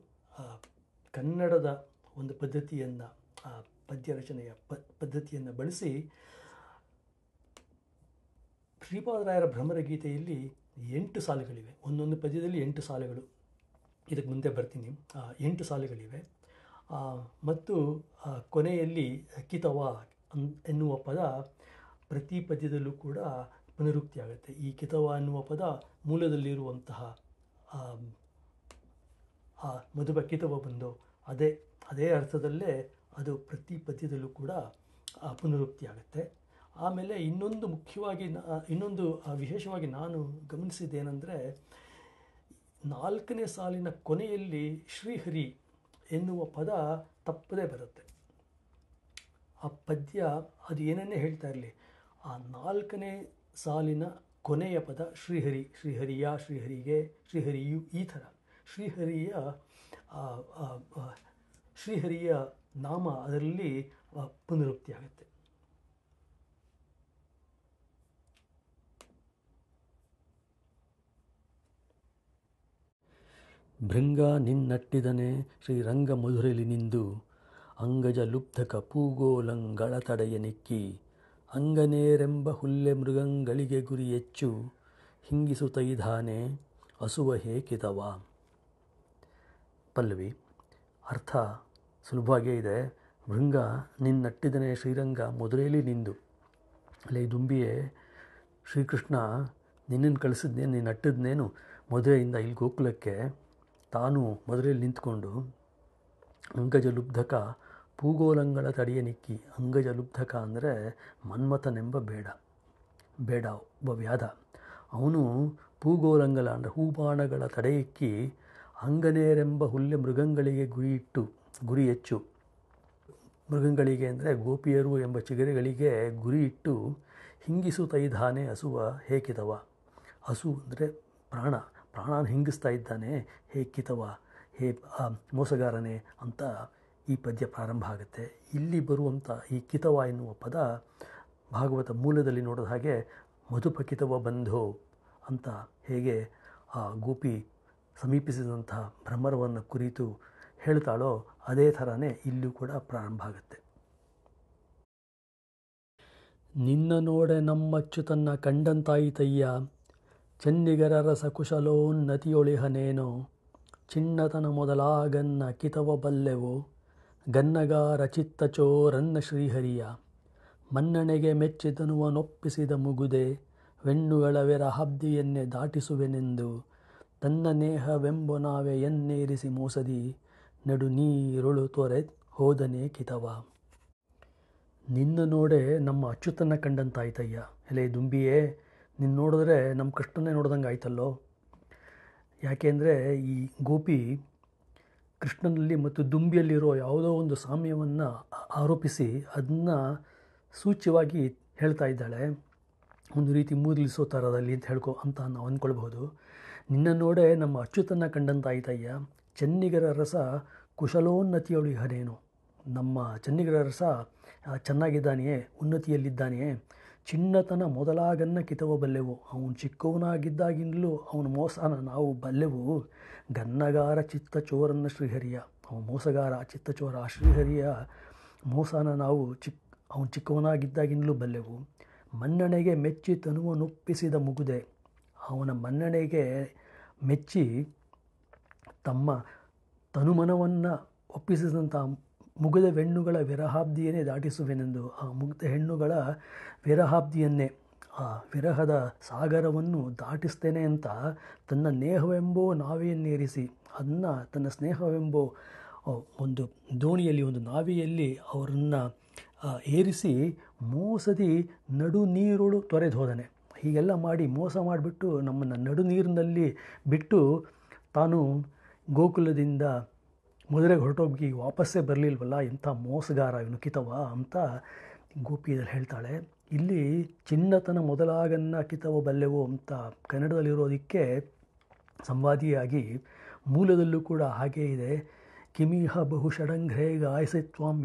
A: ಕನ್ನಡದ ಒಂದು ಪದ್ಧತಿಯನ್ನು ಪದ್ಯ ರಚನೆಯ ಪದ್ಧತಿಯನ್ನು ಬಳಸಿ ಶ್ರೀಪಾದರಾಯರ ಗೀತೆಯಲ್ಲಿ ಎಂಟು ಸಾಲುಗಳಿವೆ ಒಂದೊಂದು ಪದ್ಯದಲ್ಲಿ ಎಂಟು ಸಾಲುಗಳು ಇದಕ್ಕೆ ಮುಂದೆ ಬರ್ತೀನಿ ಎಂಟು ಸಾಲುಗಳಿವೆ ಮತ್ತು ಕೊನೆಯಲ್ಲಿ ಕಿತವ ಎನ್ನುವ ಪದ ಪ್ರತಿ ಪದ್ಯದಲ್ಲೂ ಕೂಡ ಪುನರುಕ್ತಿಯಾಗುತ್ತೆ ಈ ಕಿತವ ಎನ್ನುವ ಪದ ಮೂಲದಲ್ಲಿರುವಂತಹ ಆ ಕಿತವ ಬಂದು ಅದೇ ಅದೇ ಅರ್ಥದಲ್ಲೇ ಅದು ಪ್ರತಿ ಪದ್ಯದಲ್ಲೂ ಕೂಡ ಆಗುತ್ತೆ ಆಮೇಲೆ ಇನ್ನೊಂದು ಮುಖ್ಯವಾಗಿ ನಾ ಇನ್ನೊಂದು ವಿಶೇಷವಾಗಿ ನಾನು ಗಮನಿಸಿದ್ದೇನೆಂದರೆ ನಾಲ್ಕನೇ ಸಾಲಿನ ಕೊನೆಯಲ್ಲಿ ಶ್ರೀಹರಿ ಎನ್ನುವ ಪದ ತಪ್ಪದೇ ಬರುತ್ತೆ ಆ ಪದ್ಯ ಅದು ಏನನ್ನೇ ಹೇಳ್ತಾ ಇರಲಿ ಆ ನಾಲ್ಕನೇ ಸಾಲಿನ ಕೊನೆಯ ಪದ ಶ್ರೀಹರಿ ಶ್ರೀಹರಿಯ ಶ್ರೀಹರಿಗೆ ಶ್ರೀಹರಿಯು ಈ ಥರ ಶ್ರೀಹರಿಯ ಶ್ರೀಹರಿಯ ನಾಮ ಅದರಲ್ಲಿ ಆಗುತ್ತೆ ಭೃಂಗ ನಿನ್ನಟ್ಟಿದನೆ ಶ್ರೀರಂಗ ಮಧುರಲಿ ನಿಂದು ಅಂಗಜ ಲುಬ್ಧಕ ಪೂಗೋಲಂಗಳ ತಡೆಯ ನಿಕ್ಕಿ ಅಂಗನೇರೆಂಬ ಹುಲ್ಲೆ ಮೃಗಂಗಳಿಗೆ ಗುರಿ ಹೆಚ್ಚು ಹಿಂಗಿಸುತ್ತೈದಾನೆ ಅಸುವ ಹೇಕಿತವ ಪಲ್ಲವಿ ಅರ್ಥ ಸುಲಭವಾಗೇ ಇದೆ ಭೃಂಗ ನಿನ್ನಟ್ಟಿದನೇ ಶ್ರೀರಂಗ ಮೊದಲೇಲಿ ನಿಂದು ಅಲ್ಲಿ ದುಂಬಿಯೇ ಶ್ರೀಕೃಷ್ಣ ನಿನ್ನನ್ನು ಕಳಿಸಿದ್ನೇ ನೀನು ನಟ್ಟಿದ್ನೇನು ಮೊದಲೆಯಿಂದ ಇಲ್ಲಿ ಗೋಕುಲಕ್ಕೆ ತಾನು ಮೊದಲೇಲಿ ನಿಂತ್ಕೊಂಡು ಅಂಗಜ ಲುಬ್ಧಕ ಪೂಗೋಲಂಗಳ ತಡಿಯ ನಿಕ್ಕಿ ಅಂಗಜಲುಬ್ಧಕ ಅಂದರೆ ಮನ್ಮಥನೆಂಬ ಬೇಡ ಬೇಡ ಒಬ್ಬ ವ್ಯಾಧ ಅವನು ಪೂಗೋಲಂಗಲ ಅಂದರೆ ಹೂಬಾಣಗಳ ತಡೆಯಿಕ್ಕಿ ಅಂಗನೇರೆಂಬ ಹುಲ್ಲೆ ಮೃಗಂಗಳಿಗೆ ಇಟ್ಟು ಗುರಿ ಹೆಚ್ಚು ಮೃಗಂಗಳಿಗೆ ಅಂದರೆ ಗೋಪಿಯರು ಎಂಬ ಚಿಗರೆಗಳಿಗೆ ಗುರಿಯಿಟ್ಟು ಹಿಂಗಿಸು ತೈದಾನೆ ಹಸುವ ಹೇಕಿತವ ಹಸು ಅಂದರೆ ಪ್ರಾಣ ಪ್ರಾಣನ ಹಿಂಗಿಸ್ತಾ ಇದ್ದಾನೆ ಹೇಕಿತವ ಹೇ ಮೋಸಗಾರನೇ ಅಂತ ಈ ಪದ್ಯ ಪ್ರಾರಂಭ ಆಗುತ್ತೆ ಇಲ್ಲಿ ಬರುವಂಥ ಈ ಕಿತವ ಎನ್ನುವ ಪದ ಭಾಗವತ ಮೂಲದಲ್ಲಿ ನೋಡಿದ ಹಾಗೆ ಮಧುಪಕಿತವ ಬಂಧೋ ಅಂತ ಹೇಗೆ ಆ ಗೋಪಿ ಸಮೀಪಿಸಿದಂಥ ಭ್ರಮರವನ್ನು ಕುರಿತು ಹೇಳ್ತಾಳೋ ಅದೇ ಥರನೇ ಇಲ್ಲೂ ಕೂಡ ಪ್ರಾರಂಭ ಆಗುತ್ತೆ ನಿನ್ನ ನೋಡೆ ನಮ್ಮಚ್ಚುತನ್ನ ಕಂಡಂತಾಯಿತಯ್ಯ ಚನ್ನಿಗರ ರಸಕುಶಲೋನ್ನತಿಯೊಳಿಹನೇನೋ ಚಿಣ್ಣತನ ಮೊದಲಾಗನ್ನ ಕಿತವ ಬಲ್ಲೆವೋ ಗನ್ನಗಾರ ಚಿತ್ತಚೋರನ್ನ ಶ್ರೀಹರಿಯ ಮನ್ನಣೆಗೆ ಮೆಚ್ಚಿದನುವನೊಪ್ಪಿಸಿದ ಮುಗುದೆ ವೆಣ್ಣುಗಳವೆರ ವೆರ ದಾಟಿಸುವೆನೆಂದು ತನ್ನ ನೇಹವೆಂಬು ನಾವೆ ಎನ್ನೇರಿಸಿ ಮೋಸದಿ ನಡು ನೀರುಳು ತೊರೆ ಹೋದನೆ ಕಿತವ ನಿನ್ನ ನೋಡೆ ನಮ್ಮ ಅಚ್ಯುತನ ಕಂಡಂತಾಯ್ತಯ್ಯ ಎಲೆ ದುಂಬಿಯೇ ನಿನ್ನ ನೋಡಿದ್ರೆ ನಮ್ಮ ಕೃಷ್ಣನೇ ನೋಡ್ದಂಗೆ ಆಯ್ತಲ್ಲೋ ಯಾಕೆಂದರೆ ಈ ಗೋಪಿ ಕೃಷ್ಣನಲ್ಲಿ ಮತ್ತು ದುಂಬಿಯಲ್ಲಿರೋ ಯಾವುದೋ ಒಂದು ಸಾಮ್ಯವನ್ನು ಆರೋಪಿಸಿ ಅದನ್ನ ಸೂಚ್ಯವಾಗಿ ಹೇಳ್ತಾ ಇದ್ದಾಳೆ ಒಂದು ರೀತಿ ಮೂದಲಿಸೋ ಥರದಲ್ಲಿ ಅಂತ ಹೇಳ್ಕೊ ಅಂತ ನಾವು ಅಂದ್ಕೊಳ್ಬಹುದು ನಿನ್ನ ನೋಡೆ ನಮ್ಮ ಅಚ್ಯುತನ ಕಂಡಂತಾಯ್ತಯ್ಯ ಚೆನ್ನಿಗರ ರಸ ಹರೇನು ನಮ್ಮ ಚೆನ್ನಿಗರ ರಸ ಚೆನ್ನಾಗಿದ್ದಾನೆಯೇ ಉನ್ನತಿಯಲ್ಲಿದ್ದಾನೆಯೇ ಚಿನ್ನತನ ಮೊದಲಾಗನ್ನ ಕಿತವ ಬಲ್ಲೆವು ಅವನು ಚಿಕ್ಕವನಾಗಿದ್ದಾಗಿಂದಲೂ ಅವನ ಮೋಸನ ನಾವು ಬಲ್ಲೆವು ಗನ್ನಗಾರ ಚಿತ್ತ ಚೋರನ್ನ ಶ್ರೀಹರಿಯ ಅವನು ಮೋಸಗಾರ ಚಿತ್ತಚೋರ ಆ ಶ್ರೀಹರಿಯ ಮೋಸನ ನಾವು ಚಿಕ್ಕ ಅವನು ಚಿಕ್ಕವನಾಗಿದ್ದಾಗಿಂದಲೂ ಬಲ್ಲೆವು ಮನ್ನಣೆಗೆ ಮೆಚ್ಚಿ ನುಪ್ಪಿಸಿದ ಮುಗುದೆ ಅವನ ಮನ್ನಣೆಗೆ ಮೆಚ್ಚಿ ತಮ್ಮ ತನುಮನವನ್ನು ಒಪ್ಪಿಸಿದಂಥ ಮುಗಿದ ಹೆಣ್ಣುಗಳ ವಿರಹಾಬ್ದಿಯನ್ನೇ ದಾಟಿಸುವೆನೆಂದು ಆ ಮುಗ್ಧ ಹೆಣ್ಣುಗಳ ವಿರಹಾಬ್ದಿಯನ್ನೇ ಆ ವಿರಹದ ಸಾಗರವನ್ನು ದಾಟಿಸ್ತೇನೆ ಅಂತ ತನ್ನ ನೇಹವೆಂಬೋ ನಾವೆಯನ್ನೇರಿಸಿ ಅದನ್ನು ತನ್ನ ಸ್ನೇಹವೆಂಬೋ ಒಂದು ದೋಣಿಯಲ್ಲಿ ಒಂದು ನಾವಿಯಲ್ಲಿ ಅವರನ್ನು ಏರಿಸಿ ಮೋಸದಿ ನಡು ನೀರುಳು ತೊರೆದು ಹೋದನೆ ಹೀಗೆಲ್ಲ ಮಾಡಿ ಮೋಸ ಮಾಡಿಬಿಟ್ಟು ನಮ್ಮನ್ನು ನಡು ನೀರಿನಲ್ಲಿ ಬಿಟ್ಟು ತಾನು ಗೋಕುಲದಿಂದ ಮೊದಲೇ ಹೊರಟೋಗಿ ವಾಪಸ್ಸೇ ಬರಲಿಲ್ವಲ್ಲ ಎಂಥ ಮೋಸಗಾರ ಇವನು ಕಿತವ ಅಂತ ಗೋಪಿಯಲ್ಲಿ ಹೇಳ್ತಾಳೆ ಇಲ್ಲಿ ಚಿನ್ನತನ ಮೊದಲಾಗನ್ನ ಕಿತವ ಬಲ್ಲೆವು ಅಂತ ಕನ್ನಡದಲ್ಲಿರೋದಕ್ಕೆ ಸಂವಾದಿಯಾಗಿ ಮೂಲದಲ್ಲೂ ಕೂಡ ಹಾಗೇ ಇದೆ ಕಿಮಿಹ ಬಹುಷಡಂಘ್ರೇ ಗಾಯಸಿ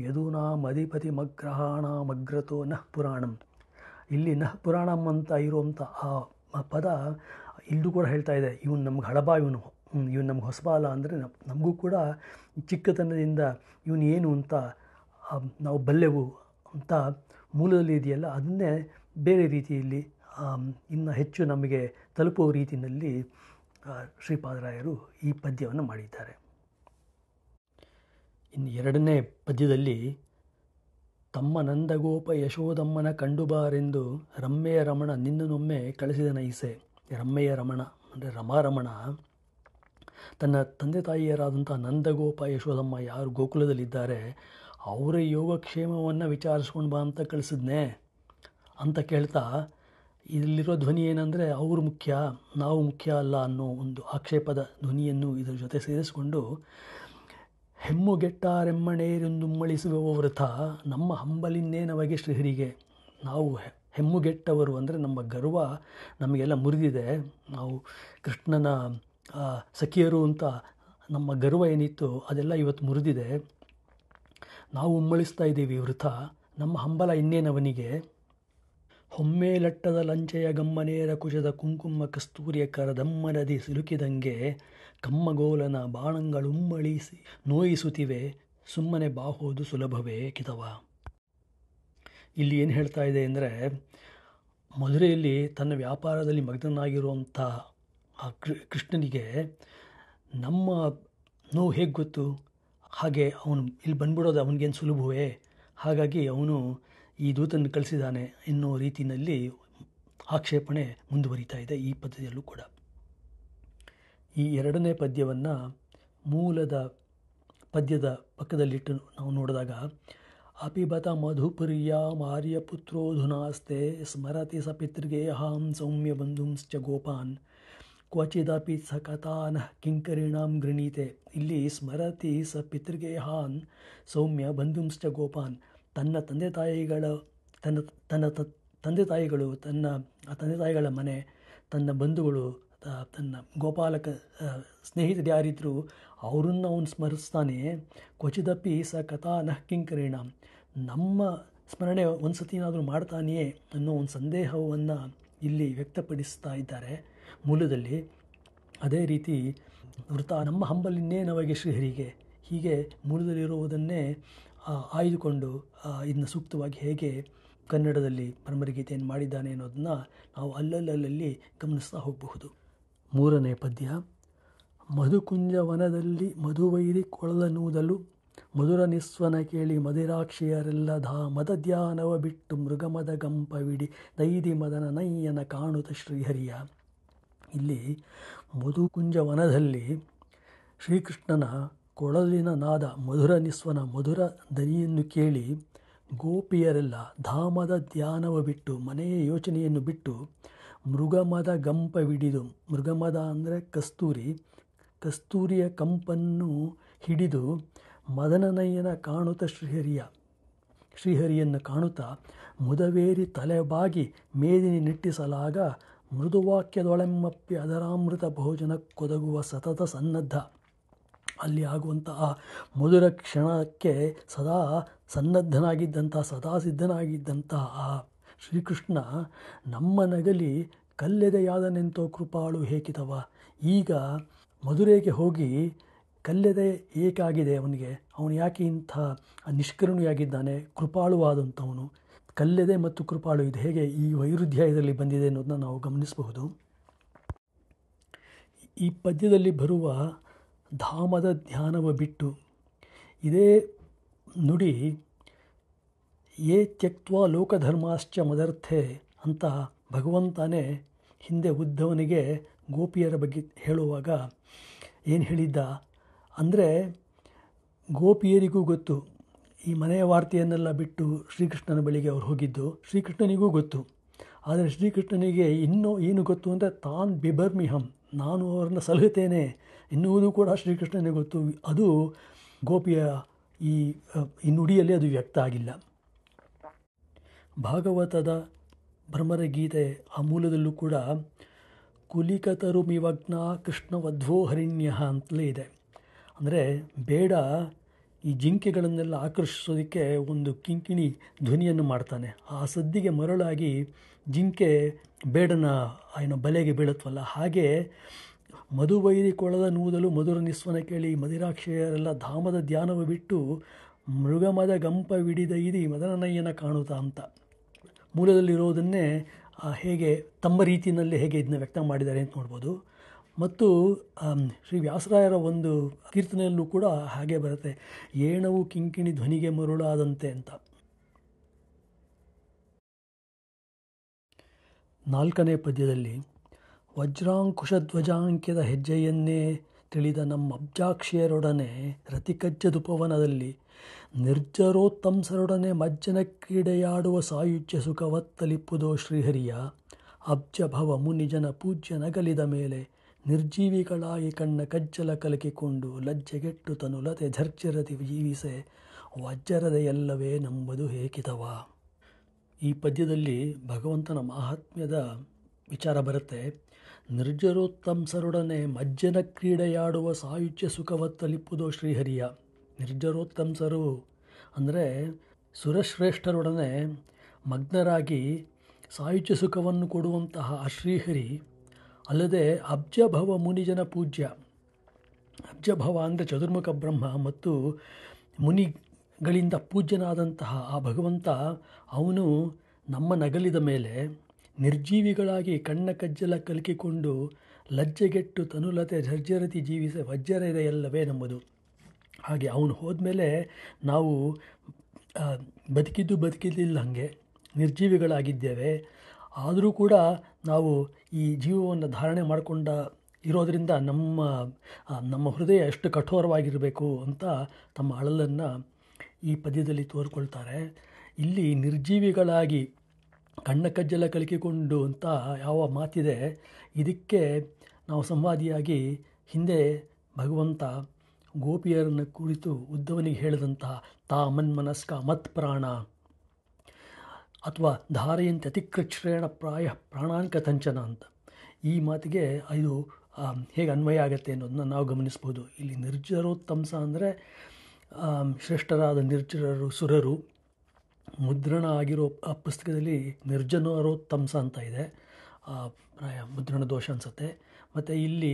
A: ಯದೂನಾಂ ಅಧಿಪತಿ ಮಗ್ರಹಾಣಾಮಗ್ರತೋ ನಃ ಪುರಾಣಂ ಇಲ್ಲಿ ನಹ ಪುರಾಣಮ್ ಅಂತ ಇರುವಂಥ ಆ ಪದ ಇಲ್ಲೂ ಕೂಡ ಹೇಳ್ತಾ ಇದೆ ಇವನು ನಮ್ಗೆ ಹಳಬ ಇವನು ಇವನು ನಮ್ಗೆ ಹೊಸಬಾಲ ಅಲ್ಲ ಅಂದರೆ ನಮಗೂ ಕೂಡ ಚಿಕ್ಕತನದಿಂದ ಇವನು ಏನು ಅಂತ ನಾವು ಬಲ್ಲೆವು ಅಂತ ಮೂಲದಲ್ಲಿ ಇದೆಯಲ್ಲ ಅದನ್ನೇ ಬೇರೆ ರೀತಿಯಲ್ಲಿ ಇನ್ನು ಹೆಚ್ಚು ನಮಗೆ ತಲುಪುವ ರೀತಿಯಲ್ಲಿ ಶ್ರೀಪಾದರಾಯರು ಈ ಪದ್ಯವನ್ನು ಮಾಡಿದ್ದಾರೆ ಇನ್ನು ಎರಡನೇ ಪದ್ಯದಲ್ಲಿ ತಮ್ಮ ನಂದಗೋಪ ಯಶೋದಮ್ಮನ ಕಂಡುಬಾರೆಂದು ರಮ್ಮೆಯ ರಮಣ ನಿನ್ನನೊಮ್ಮೆ ಕಳಿಸಿದನ ಈಸೆ ರಮ್ಮೆಯ ರಮಣ ಅಂದರೆ ರಮಾರಮಣ ತನ್ನ ತಂದೆ ತಾಯಿಯರಾದಂಥ ನಂದಗೋಪ ಯಶೋದಮ್ಮ ಯಾರು ಗೋಕುಲದಲ್ಲಿದ್ದಾರೆ ಅವರ ಯೋಗಕ್ಷೇಮವನ್ನು ವಿಚಾರಿಸ್ಕೊಂಡು ಬಾ ಅಂತ ಕಳಿಸಿದ್ನೆ ಅಂತ ಕೇಳ್ತಾ ಇಲ್ಲಿರೋ ಧ್ವನಿ ಏನಂದರೆ ಅವರು ಮುಖ್ಯ ನಾವು ಮುಖ್ಯ ಅಲ್ಲ ಅನ್ನೋ ಒಂದು ಆಕ್ಷೇಪದ ಧ್ವನಿಯನ್ನು ಇದರ ಜೊತೆ ಸೇರಿಸಿಕೊಂಡು ಮಳಿಸುವ ವೃಥ ನಮ್ಮ ಹಂಬಲಿನ್ನೇ ನಮಗೆ ಶ್ರೀಹರಿಗೆ ನಾವು ಹೆಮ್ಮುಗೆಟ್ಟವರು ಅಂದರೆ ನಮ್ಮ ಗರ್ವ ನಮಗೆಲ್ಲ ಮುರಿದಿದೆ ನಾವು ಕೃಷ್ಣನ ಸಖಿಯರು ಅಂತ ನಮ್ಮ ಗರ್ವ ಏನಿತ್ತು ಅದೆಲ್ಲ ಇವತ್ತು ಮುರಿದಿದೆ ನಾವು ಉಮ್ಮಳಿಸ್ತಾ ಇದ್ದೀವಿ ವೃಥ ನಮ್ಮ ಹಂಬಲ ಇನ್ನೇನವನಿಗೆ ಹೊಮ್ಮೆ ಲಟ್ಟದ ಲಂಚೆಯ ಗಮ್ಮನೇರ ಕುಶದ ಕುಂಕುಮ ಕಸ್ತೂರಿಯ ನದಿ ಸಿಲುಕಿದಂಗೆ ಕಮ್ಮಗೋಲನ ಬಾಣಂಗಳುಮ್ಮಳಿಸಿ ನೋಯಿಸುತ್ತಿವೆ ಸುಮ್ಮನೆ ಬಾಹೋದು ಸುಲಭವೇ ಕಿತವ ಇಲ್ಲಿ ಏನು ಹೇಳ್ತಾ ಇದೆ ಅಂದರೆ ಮಧುರೆಯಲ್ಲಿ ತನ್ನ ವ್ಯಾಪಾರದಲ್ಲಿ ಮಗ್ನನಾಗಿರುವಂಥ ಆ ಕೃಷ್ಣನಿಗೆ ನಮ್ಮ ನೋವು ಹೇಗೆ ಗೊತ್ತು ಹಾಗೆ ಅವನು ಇಲ್ಲಿ ಬಂದ್ಬಿಡೋದು ಅವನಿಗೇನು ಸುಲಭವೇ ಹಾಗಾಗಿ ಅವನು ಈ ದೂತನ್ನು ಕಳಿಸಿದ್ದಾನೆ ಎನ್ನುವ ರೀತಿಯಲ್ಲಿ ಆಕ್ಷೇಪಣೆ ಮುಂದುವರಿತಾ ಇದೆ ಈ ಪದ್ಧತಿಯಲ್ಲೂ ಕೂಡ ಈ ಎರಡನೇ ಪದ್ಯವನ್ನು ಮೂಲದ ಪದ್ಯದ ಪಕ್ಕದಲ್ಲಿಟ್ಟು ನಾವು ನೋಡಿದಾಗ ಅಪಿಬತ ಮಧುಪುರ್ಯ ಮಾರ್ಯಪುತ್ರೋಧುನಾಸ್ತೆ ಸ್ಮರತಿ ಸ ಪಿತೃಗೆ ಹಾಂ ಸೌಮ್ಯ ಬಂಧುಂಶ್ಚ ಗೋಪಾನ್ ಕ್ವಚಿದಪಿ ಸ ಕಥಾನ ಕಿಂಕರಿಣಾಂ ಗೃಣೀತೆ ಇಲ್ಲಿ ಸ್ಮರತಿ ಸ ಪಿತೃಗೆ ಹಾನ್ ಸೌಮ್ಯ ಬಂಧುಂಶ್ಚ ಗೋಪಾನ್ ತನ್ನ ತಂದೆ ತಾಯಿಗಳ ತನ್ನ ತನ್ನ ತಂದೆ ತಾಯಿಗಳು ತನ್ನ ಆ ತಂದೆ ತಾಯಿಗಳ ಮನೆ ತನ್ನ ಬಂಧುಗಳು ತನ್ನ ಗೋಪಾಲಕ ಸ್ನೇಹಿತರು ಯಾರಿದ್ದರು ಅವರನ್ನು ಅವನು ಸ್ಮರಿಸ್ತಾನೆ ಕ್ವಚಿದಪ್ಪಿ ಸ ಕಥಾ ನಃ ನಮ್ಮ ಸ್ಮರಣೆ ಒಂದು ಏನಾದರೂ ಮಾಡ್ತಾನೆಯೇ ಅನ್ನೋ ಒಂದು ಸಂದೇಹವನ್ನು ಇಲ್ಲಿ ವ್ಯಕ್ತಪಡಿಸ್ತಾ ಇದ್ದಾರೆ ಮೂಲದಲ್ಲಿ ಅದೇ ರೀತಿ ವೃತ ನಮ್ಮ ಹಂಬಲಿನ್ನೇ ನಮಗೆ ಶ್ರೀಹರಿಗೆ ಹೀಗೆ ಮೂಲದಲ್ಲಿರುವುದನ್ನೇ ಆಯ್ದುಕೊಂಡು ಇದನ್ನ ಸೂಕ್ತವಾಗಿ ಹೇಗೆ ಕನ್ನಡದಲ್ಲಿ ಪರಮರಿಗೀತೆಯನ್ನು ಮಾಡಿದ್ದಾನೆ ಅನ್ನೋದನ್ನ ನಾವು ಅಲ್ಲಲ್ಲಲ್ಲಿ ಗಮನಿಸ್ತಾ ಹೋಗಬಹುದು ಮೂರನೇ ಪದ್ಯ ಮಧುಕುಂಜವನದಲ್ಲಿ ಮಧುವೈರಿ ಕೊಳಲನೂದಲು ಮಧುರ ನಿಸ್ವನ ಕೇಳಿ ಮದಿರಾಕ್ಷಿಯರೆಲ್ಲ ಧಾಮದ ಧ್ಯಾನವ ಬಿಟ್ಟು ಮೃಗಮದ ಗಂಪವಿಡಿ ದೈದಿ ಮದನ ನೈಯನ ಕಾಣುತ ಶ್ರೀಹರಿಯ ಇಲ್ಲಿ ಮಧುಕುಂಜವನದಲ್ಲಿ ಶ್ರೀಕೃಷ್ಣನ ಕೊಳಲಿನ ನಾದ ಮಧುರ ನಿಸ್ವನ ಮಧುರ ದನಿಯನ್ನು ಕೇಳಿ ಗೋಪಿಯರೆಲ್ಲ ಧಾಮದ ಧ್ಯಾನವ ಬಿಟ್ಟು ಮನೆಯ ಯೋಚನೆಯನ್ನು ಬಿಟ್ಟು ಮೃಗಮದ ಗಂಪವಿಡಿದು ಮೃಗಮದ ಅಂದರೆ ಕಸ್ತೂರಿ ಕಸ್ತೂರಿಯ ಕಂಪನ್ನು ಹಿಡಿದು ಮದನನಯ್ಯನ ಕಾಣುತ್ತ ಶ್ರೀಹರಿಯ ಶ್ರೀಹರಿಯನ್ನು ಕಾಣುತ್ತಾ ಮುದವೇರಿ ತಲೆಬಾಗಿ ಮೇದಿನಿ ನಿಟ್ಟಿಸಲಾಗ ಮೃದುವಾಕ್ಯದೊಳೆಮ್ಮಪ್ಪಿ ಅದರಾಮೃತ ಭೋಜನ ಕೊದಗುವ ಸತತ ಸನ್ನದ್ಧ ಅಲ್ಲಿ ಆಗುವಂತಹ ಮಧುರ ಕ್ಷಣಕ್ಕೆ ಸದಾ ಸನ್ನದ್ಧನಾಗಿದ್ದಂತಹ ಸದಾ ಸಿದ್ಧನಾಗಿದ್ದಂತಹ ಶ್ರೀಕೃಷ್ಣ ನಮ್ಮ ನಗಲಿ ಕಲ್ಲೆದೆಯಾದನೆಂತೋ ಕೃಪಾಳು ಹೇಗಿದವ ಈಗ ಮಧುರೆಗೆ ಹೋಗಿ ಕಲ್ಲೆದೆ ಏಕಾಗಿದೆ ಅವನಿಗೆ ಅವನು ಯಾಕೆ ಇಂಥ ನಿಷ್ಕರುಣಿಯಾಗಿದ್ದಾನೆ ಕೃಪಾಳುವಾದಂಥವನು ಕಲ್ಲೆದೆ ಮತ್ತು ಕೃಪಾಳು ಇದು ಹೇಗೆ ಈ ವೈರುಧ್ಯ ಇದರಲ್ಲಿ ಬಂದಿದೆ ಅನ್ನೋದನ್ನ ನಾವು ಗಮನಿಸಬಹುದು ಈ ಪದ್ಯದಲ್ಲಿ ಬರುವ ಧಾಮದ ಧ್ಯಾನವ ಬಿಟ್ಟು ಇದೇ ನುಡಿ ಏ ತ್ಯಕ್ವಾ ಲೋಕಧರ್ಮಾಶ್ಚ ಮದರ್ಥೆ ಅಂತ ಭಗವಂತನೇ ಹಿಂದೆ ಉದ್ಧವನಿಗೆ ಗೋಪಿಯರ ಬಗ್ಗೆ ಹೇಳುವಾಗ ಏನು ಹೇಳಿದ್ದ ಅಂದರೆ ಗೋಪಿಯರಿಗೂ ಗೊತ್ತು ಈ ಮನೆಯ ವಾರ್ತೆಯನ್ನೆಲ್ಲ ಬಿಟ್ಟು ಶ್ರೀಕೃಷ್ಣನ ಬಳಿಗೆ ಅವ್ರು ಹೋಗಿದ್ದು ಶ್ರೀಕೃಷ್ಣನಿಗೂ ಗೊತ್ತು ಆದರೆ ಶ್ರೀಕೃಷ್ಣನಿಗೆ ಇನ್ನೂ ಏನು ಗೊತ್ತು ಅಂದರೆ ತಾನ್ ಬಿಬರ್ಮಿಹಂ ನಾನು ಅವರನ್ನು ಸಲಹುತ್ತೇನೆ ಎನ್ನುವುದು ಕೂಡ ಶ್ರೀಕೃಷ್ಣನಿಗೆ ಗೊತ್ತು ಅದು ಗೋಪಿಯ ಈ ಈ ನುಡಿಯಲ್ಲಿ ಅದು ವ್ಯಕ್ತ ಆಗಿಲ್ಲ ಭಾಗವತದ ಭ್ರಮರ ಗೀತೆ ಆ ಮೂಲದಲ್ಲೂ ಕೂಡ ಕುಲಿಕತರು ಮಿವಗ್ನ ಕೃಷ್ಣವಧ್ವೋ ಹರಿಣ್ಯ ಅಂತಲೇ ಇದೆ ಅಂದರೆ ಬೇಡ ಈ ಜಿಂಕೆಗಳನ್ನೆಲ್ಲ ಆಕರ್ಷಿಸೋದಕ್ಕೆ ಒಂದು ಕಿಂಕಿಣಿ ಧ್ವನಿಯನ್ನು ಮಾಡ್ತಾನೆ ಆ ಸದ್ದಿಗೆ ಮರಳಾಗಿ ಜಿಂಕೆ ಬೇಡನ ಏನೋ ಬಲೆಗೆ ಬೀಳತ್ವಲ್ಲ ಹಾಗೆ ಮಧುವೈರಿ ಕೊಳದ ನೂದಲು ಮಧುರ ನಿಸ್ವನ ಕೇಳಿ ಮದಿರಾಕ್ಷೆಯರೆಲ್ಲ ಧಾಮದ ಧ್ಯಾನವ ಬಿಟ್ಟು ಮೃಗಮದ ಗಂಪವಿಡಿದ ಇದಿ ಮದನನಯ್ಯನ ಕಾಣುತ್ತಾ ಅಂತ ಮೂಲದಲ್ಲಿರೋದನ್ನೇ ಹೇಗೆ ತಮ್ಮ ರೀತಿಯಲ್ಲಿ ಹೇಗೆ ಇದನ್ನ ವ್ಯಕ್ತ ಮಾಡಿದ್ದಾರೆ ಅಂತ ನೋಡ್ಬೋದು ಮತ್ತು ಶ್ರೀ ವ್ಯಾಸರಾಯರ ಒಂದು ಕೀರ್ತನೆಯಲ್ಲೂ ಕೂಡ ಹಾಗೆ ಬರುತ್ತೆ ಏಣವು ಕಿಂಕಿಣಿ ಧ್ವನಿಗೆ ಮರುಳಾದಂತೆ ಅಂತ ನಾಲ್ಕನೇ ಪದ್ಯದಲ್ಲಿ ವಜ್ರಾಂಕುಶಧ್ವಜಾಂಕ್ಯದ ಹೆಜ್ಜೆಯನ್ನೇ ತಿಳಿದ ನಮ್ಮ ಅಬ್ಜಾಕ್ಷಿಯರೊಡನೆ ರತಿಕಜ್ಜದುಪವನದಲ್ಲಿ ನಿರ್ಜರೋತ್ತಂಸರೊಡನೆ ಮಜ್ಜನ ಕ್ರೀಡೆಯಾಡುವ ಸಾಯುಜ್ಯ ಸುಖವತ್ತಲಿಪ್ಪುದೋ ಶ್ರೀಹರಿಯ ಅಬ್ಜಭವ ಮುನಿಜನ ಪೂಜ್ಯ ನಗಲಿದ ಮೇಲೆ ನಿರ್ಜೀವಿಗಳಾಗಿ ಕಣ್ಣ ಕಜ್ಜಲ ಕಲಕಿಕೊಂಡು ಲಜ್ಜೆಗೆಟ್ಟು ಲತೆ ಝರ್ಜರತಿ ಜೀವಿಸೆ ವಜ್ಜರದೆಯಲ್ಲವೇ ಎಲ್ಲವೇ ನಂಬುದು ಹೇಕಿತವ ಈ ಪದ್ಯದಲ್ಲಿ ಭಗವಂತನ ಮಹಾತ್ಮ್ಯದ ವಿಚಾರ ಬರುತ್ತೆ ನಿರ್ಜರೋತ್ತಂಸರೊಡನೆ ಮಜ್ಜನ ಕ್ರೀಡೆಯಾಡುವ ಸಾಯುಜ್ಯ ಸುಖವತ್ತಲಿಪ್ಪುದೋ ಶ್ರೀಹರಿಯ ನಿರ್ಜರೋತ್ತಂಸರು ಅಂದರೆ ಸುರಶ್ರೇಷ್ಠರೊಡನೆ ಮಗ್ನರಾಗಿ ಸಾಯುಜ್ಯ ಸುಖವನ್ನು ಕೊಡುವಂತಹ ಆ ಶ್ರೀಹರಿ ಅಲ್ಲದೆ ಅಬ್ಜಭವ ಮುನಿಜನ ಪೂಜ್ಯ ಅಬ್ಜಭವ ಅಂದರೆ ಚತುರ್ಮುಖ ಬ್ರಹ್ಮ ಮತ್ತು ಮುನಿಗಳಿಂದ ಪೂಜ್ಯನಾದಂತಹ ಆ ಭಗವಂತ ಅವನು ನಮ್ಮ ನಗಲಿದ ಮೇಲೆ ನಿರ್ಜೀವಿಗಳಾಗಿ ಕಣ್ಣ ಕಜ್ಜಲ ಕಲಕಿಕೊಂಡು ಲಜ್ಜೆಗೆಟ್ಟು ತನುಲತೆ ಝರ್ಜರತಿ ಜೀವಿಸ ವಜ್ಜರೆಯಲ್ಲವೇ ನಮ್ಮದು ಹಾಗೆ ಅವನು ಹೋದಮೇಲೆ ನಾವು ಬದುಕಿದ್ದು ಬದುಕಿದ್ದಿಲ್ಲ ಹಾಗೆ ನಿರ್ಜೀವಿಗಳಾಗಿದ್ದೇವೆ ಆದರೂ ಕೂಡ ನಾವು ಈ ಜೀವವನ್ನು ಧಾರಣೆ ಮಾಡಿಕೊಂಡ ಇರೋದರಿಂದ ನಮ್ಮ ನಮ್ಮ ಹೃದಯ ಎಷ್ಟು ಕಠೋರವಾಗಿರಬೇಕು ಅಂತ ತಮ್ಮ ಅಳಲನ್ನು ಈ ಪದ್ಯದಲ್ಲಿ ತೋರ್ಕೊಳ್ತಾರೆ ಇಲ್ಲಿ ನಿರ್ಜೀವಿಗಳಾಗಿ ಕಣ್ಣ ಕಜ್ಜಲ ಕಲಕಿಕೊಂಡು ಅಂತ ಯಾವ ಮಾತಿದೆ ಇದಕ್ಕೆ ನಾವು ಸಂವಾದಿಯಾಗಿ ಹಿಂದೆ ಭಗವಂತ ಗೋಪಿಯರನ್ನು ಕುರಿತು ಉದ್ಧವನಿಗೆ ಹೇಳಿದಂತಹ ತಾ ಮನ್ಮನಸ್ಕ ಮತ್ ಪ್ರಾಣ ಅಥವಾ ಧಾರೆಯಂತೆ ಅತಿಕೃಚ್ಛ್ರೇಣ ಪ್ರಾಯ ಪ್ರಾಣಾಂಕ ತಂಚನ ಅಂತ ಈ ಮಾತಿಗೆ ಇದು ಹೇಗೆ ಅನ್ವಯ ಆಗುತ್ತೆ ಅನ್ನೋದನ್ನ ನಾವು ಗಮನಿಸ್ಬೋದು ಇಲ್ಲಿ ನಿರ್ಜರೋತ್ತಂಸ ಅಂದರೆ ಶ್ರೇಷ್ಠರಾದ ನಿರ್ಜರರು ಸುರರು ಮುದ್ರಣ ಆಗಿರೋ ಆ ಪುಸ್ತಕದಲ್ಲಿ ನಿರ್ಜನರೋತ್ತಂಸ ಅಂತ ಇದೆ ಪ್ರಾಯ ಮುದ್ರಣ ದೋಷ ಅನಿಸುತ್ತೆ ಮತ್ತು ಇಲ್ಲಿ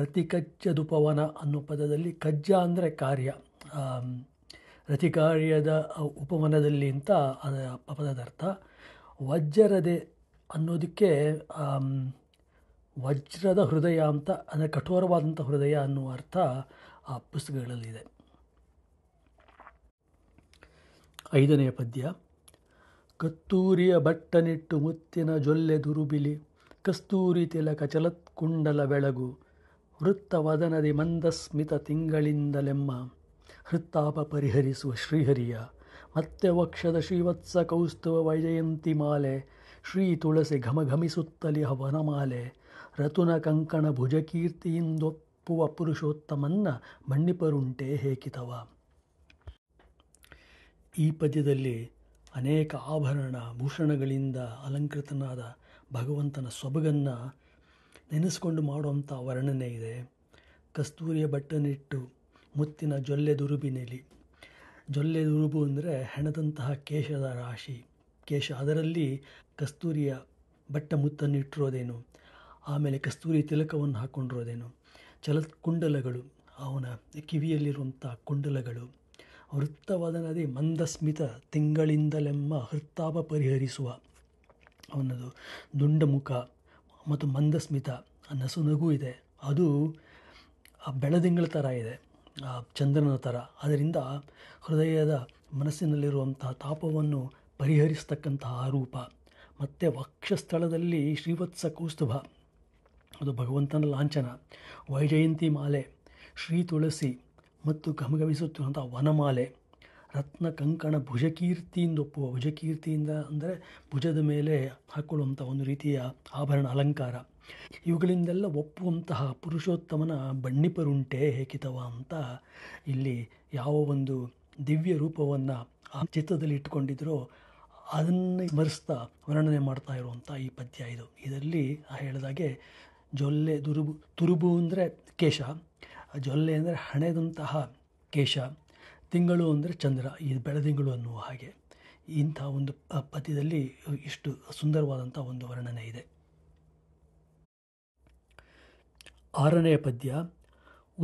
A: ರತಿಕಜ್ಜ ಪವನ ಅನ್ನೋ ಪದದಲ್ಲಿ ಕಜ್ಜ ಅಂದರೆ ಕಾರ್ಯ ರತಿ ಕಾರ್ಯದ ಉಪವನದಲ್ಲಿ ಅಂತ ಅದರ ಪದದ ಅರ್ಥ ವಜ್ರದೆ ಅನ್ನೋದಕ್ಕೆ ವಜ್ರದ ಹೃದಯ ಅಂತ ಅಂದರೆ ಕಠೋರವಾದಂಥ ಹೃದಯ ಅನ್ನುವ ಅರ್ಥ ಆ ಪುಸ್ತಕಗಳಲ್ಲಿದೆ ಐದನೆಯ ಪದ್ಯ ಕತ್ತೂರಿಯ ಬಟ್ಟನಿಟ್ಟು ಮುತ್ತಿನ ಜೊಲ್ಲೆ ದುರುಬಿಲಿ ಕಸ್ತೂರಿ ತಿಲಕ ಚಲತ್ ಕುಂಡಲ ಬೆಳಗು ವೃತ್ತವದನದಿ ಮಂದಸ್ಮಿತ ತಿಂಗಳಿಂದಲೆಮ್ಮ ಹೃತ್ತಾಪ ಪರಿಹರಿಸುವ ಶ್ರೀಹರಿಯ ಮತ್ತೆ ವಕ್ಷದ ಶ್ರೀವತ್ಸ ಕೌಸ್ತುವ ವೈಜಯಂತಿ ಮಾಲೆ ಶ್ರೀ ತುಳಸಿ ಘಮಘಮಿಸುತ್ತಲಿ ಹವನಮಾಲೆ ರತುನ ಕಂಕಣ ಭುಜಕೀರ್ತಿಯಿಂದೊಪ್ಪುವ ಪುರುಷೋತ್ತಮನ್ನ ಮಣ್ಣಿಪರುಂಟೆ ಹೇಕಿತವ ಈ ಪದ್ಯದಲ್ಲಿ ಅನೇಕ ಆಭರಣ ಭೂಷಣಗಳಿಂದ ಅಲಂಕೃತನಾದ ಭಗವಂತನ ಸೊಬಗನ್ನು ನೆನೆಸ್ಕೊಂಡು ಮಾಡುವಂಥ ವರ್ಣನೆ ಇದೆ ಕಸ್ತೂರಿಯ ಬಟ್ಟನಿಟ್ಟು ಮುತ್ತಿನ ಜೊಲ್ಲೆ ದುರುಬಿನಲ್ಲಿ ಜೊಲ್ಲೆ ದುರುಬು ಅಂದರೆ ಹೆಣದಂತಹ ಕೇಶದ ರಾಶಿ ಕೇಶ ಅದರಲ್ಲಿ ಕಸ್ತೂರಿಯ ಬಟ್ಟ ಮುತ್ತನ್ನು ಇಟ್ಟಿರೋದೇನು ಆಮೇಲೆ ಕಸ್ತೂರಿ ತಿಲಕವನ್ನು ಹಾಕ್ಕೊಂಡಿರೋದೇನು ಕುಂಡಲಗಳು ಅವನ ಕಿವಿಯಲ್ಲಿರುವಂಥ ಕುಂಡಲಗಳು ವೃತ್ತವಾದ ನದಿ ಮಂದಸ್ಮಿತ ತಿಂಗಳಿಂದಲೆಮ್ಮ ಹೃತ್ತಾಪ ಪರಿಹರಿಸುವ ಅವನದು ದುಂಡಮುಖ ಮತ್ತು ಮಂದಸ್ಮಿತ ಆ ನಗು ಇದೆ ಅದು ಆ ಬೆಳದಿಂಗಳ ಥರ ಇದೆ ಆ ಚಂದ್ರನ ಥರ ಅದರಿಂದ ಹೃದಯದ ಮನಸ್ಸಿನಲ್ಲಿರುವಂತಹ ತಾಪವನ್ನು ಪರಿಹರಿಸತಕ್ಕಂತಹ ರೂಪ ಮತ್ತು ವಕ್ಷಸ್ಥಳದಲ್ಲಿ ಶ್ರೀವತ್ಸ ಕೌಸ್ತುಭ ಅದು ಭಗವಂತನ ಲಾಂಛನ ವೈಜಯಂತಿ ಮಾಲೆ ಶ್ರೀ ತುಳಸಿ ಮತ್ತು ಗಮಗಮಿಸುತ್ತಿರುವಂಥ ವನಮಾಲೆ ರತ್ನ ಕಂಕಣ ಭುಜಕೀರ್ತಿಯಿಂದ ಒಪ್ಪುವ ಭುಜಕೀರ್ತಿಯಿಂದ ಅಂದರೆ ಭುಜದ ಮೇಲೆ ಹಾಕ್ಕೊಳ್ಳುವಂಥ ಒಂದು ರೀತಿಯ ಆಭರಣ ಅಲಂಕಾರ ಇವುಗಳಿಂದೆಲ್ಲ ಒಪ್ಪುವಂತಹ ಪುರುಷೋತ್ತಮನ ಬಣ್ಣಿಪರುಂಟೆ ಹೇಕಿತವ ಅಂತ ಇಲ್ಲಿ ಯಾವ ಒಂದು ದಿವ್ಯ ರೂಪವನ್ನು ಆ ಚಿತ್ರದಲ್ಲಿ ಇಟ್ಕೊಂಡಿದ್ರೋ ಅದನ್ನು ಸ್ಮರಿಸ್ತಾ ವರ್ಣನೆ ಮಾಡ್ತಾ ಇರುವಂಥ ಈ ಪದ್ಯ ಇದು ಇದರಲ್ಲಿ ಹೇಳಿದಾಗೆ ಜೊಲ್ಲೆ ದುರುಬು ತುರುಬು ಅಂದರೆ ಕೇಶ ಜೊಲ್ಲೆ ಅಂದರೆ ಹಣೆದಂತಹ ಕೇಶ ತಿಂಗಳು ಅಂದರೆ ಚಂದ್ರ ಈ ಬೆಳದಿಂಗಳು ಅನ್ನುವ ಹಾಗೆ ಇಂಥ ಒಂದು ಪದ್ಯದಲ್ಲಿ ಇಷ್ಟು ಸುಂದರವಾದಂಥ ಒಂದು ವರ್ಣನೆ ಇದೆ ಆರನೆಯ ಪದ್ಯ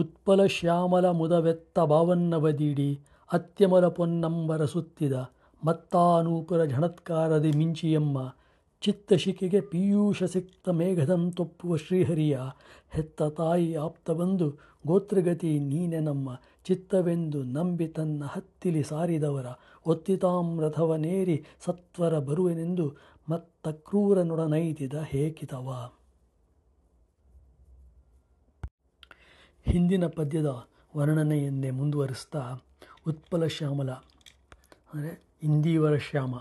A: ಉತ್ಪಲ ಶ್ಯಾಮಲ ಮುದವೆತ್ತ ಭಾವನ್ನವದೀಡಿ ಅತ್ಯಮಲ ಪೊನ್ನಂಬರ ಸುತ್ತಿದ ಮತ್ತಾನೂಪುರ ಝಣತ್ಕಾರದಿ ಮಿಂಚಿಯಮ್ಮ ಚಿತ್ತ ಶಿಖಿಗೆ ಪೀಯೂಷ ಸಿಕ್ತ ಮೇಘದಂ ಶ್ರೀಹರಿಯ ಹೆತ್ತ ತಾಯಿ ಆಪ್ತ ಬಂದು ಗೋತ್ರಗತಿ ನೀನೆ ನಮ್ಮ ಚಿತ್ತವೆಂದು ನಂಬಿ ತನ್ನ ಹತ್ತಿಲಿ ಸಾರಿದವರ ಒತ್ತಿತಾಮ್ರಥವನೇರಿ ಸತ್ವರ ಬರುವೆನೆಂದು ಮತ್ತ ಕ್ರೂರನೊಡನೈತಿದ ಹೇಕಿತವ ಹಿಂದಿನ ಪದ್ಯದ ವರ್ಣನೆಯನ್ನೇ ಮುಂದುವರಿಸ್ತಾ ಉತ್ಪಲ ಶ್ಯಾಮಲ ಅಂದರೆ ಇಂದೀವರ ಶ್ಯಾಮ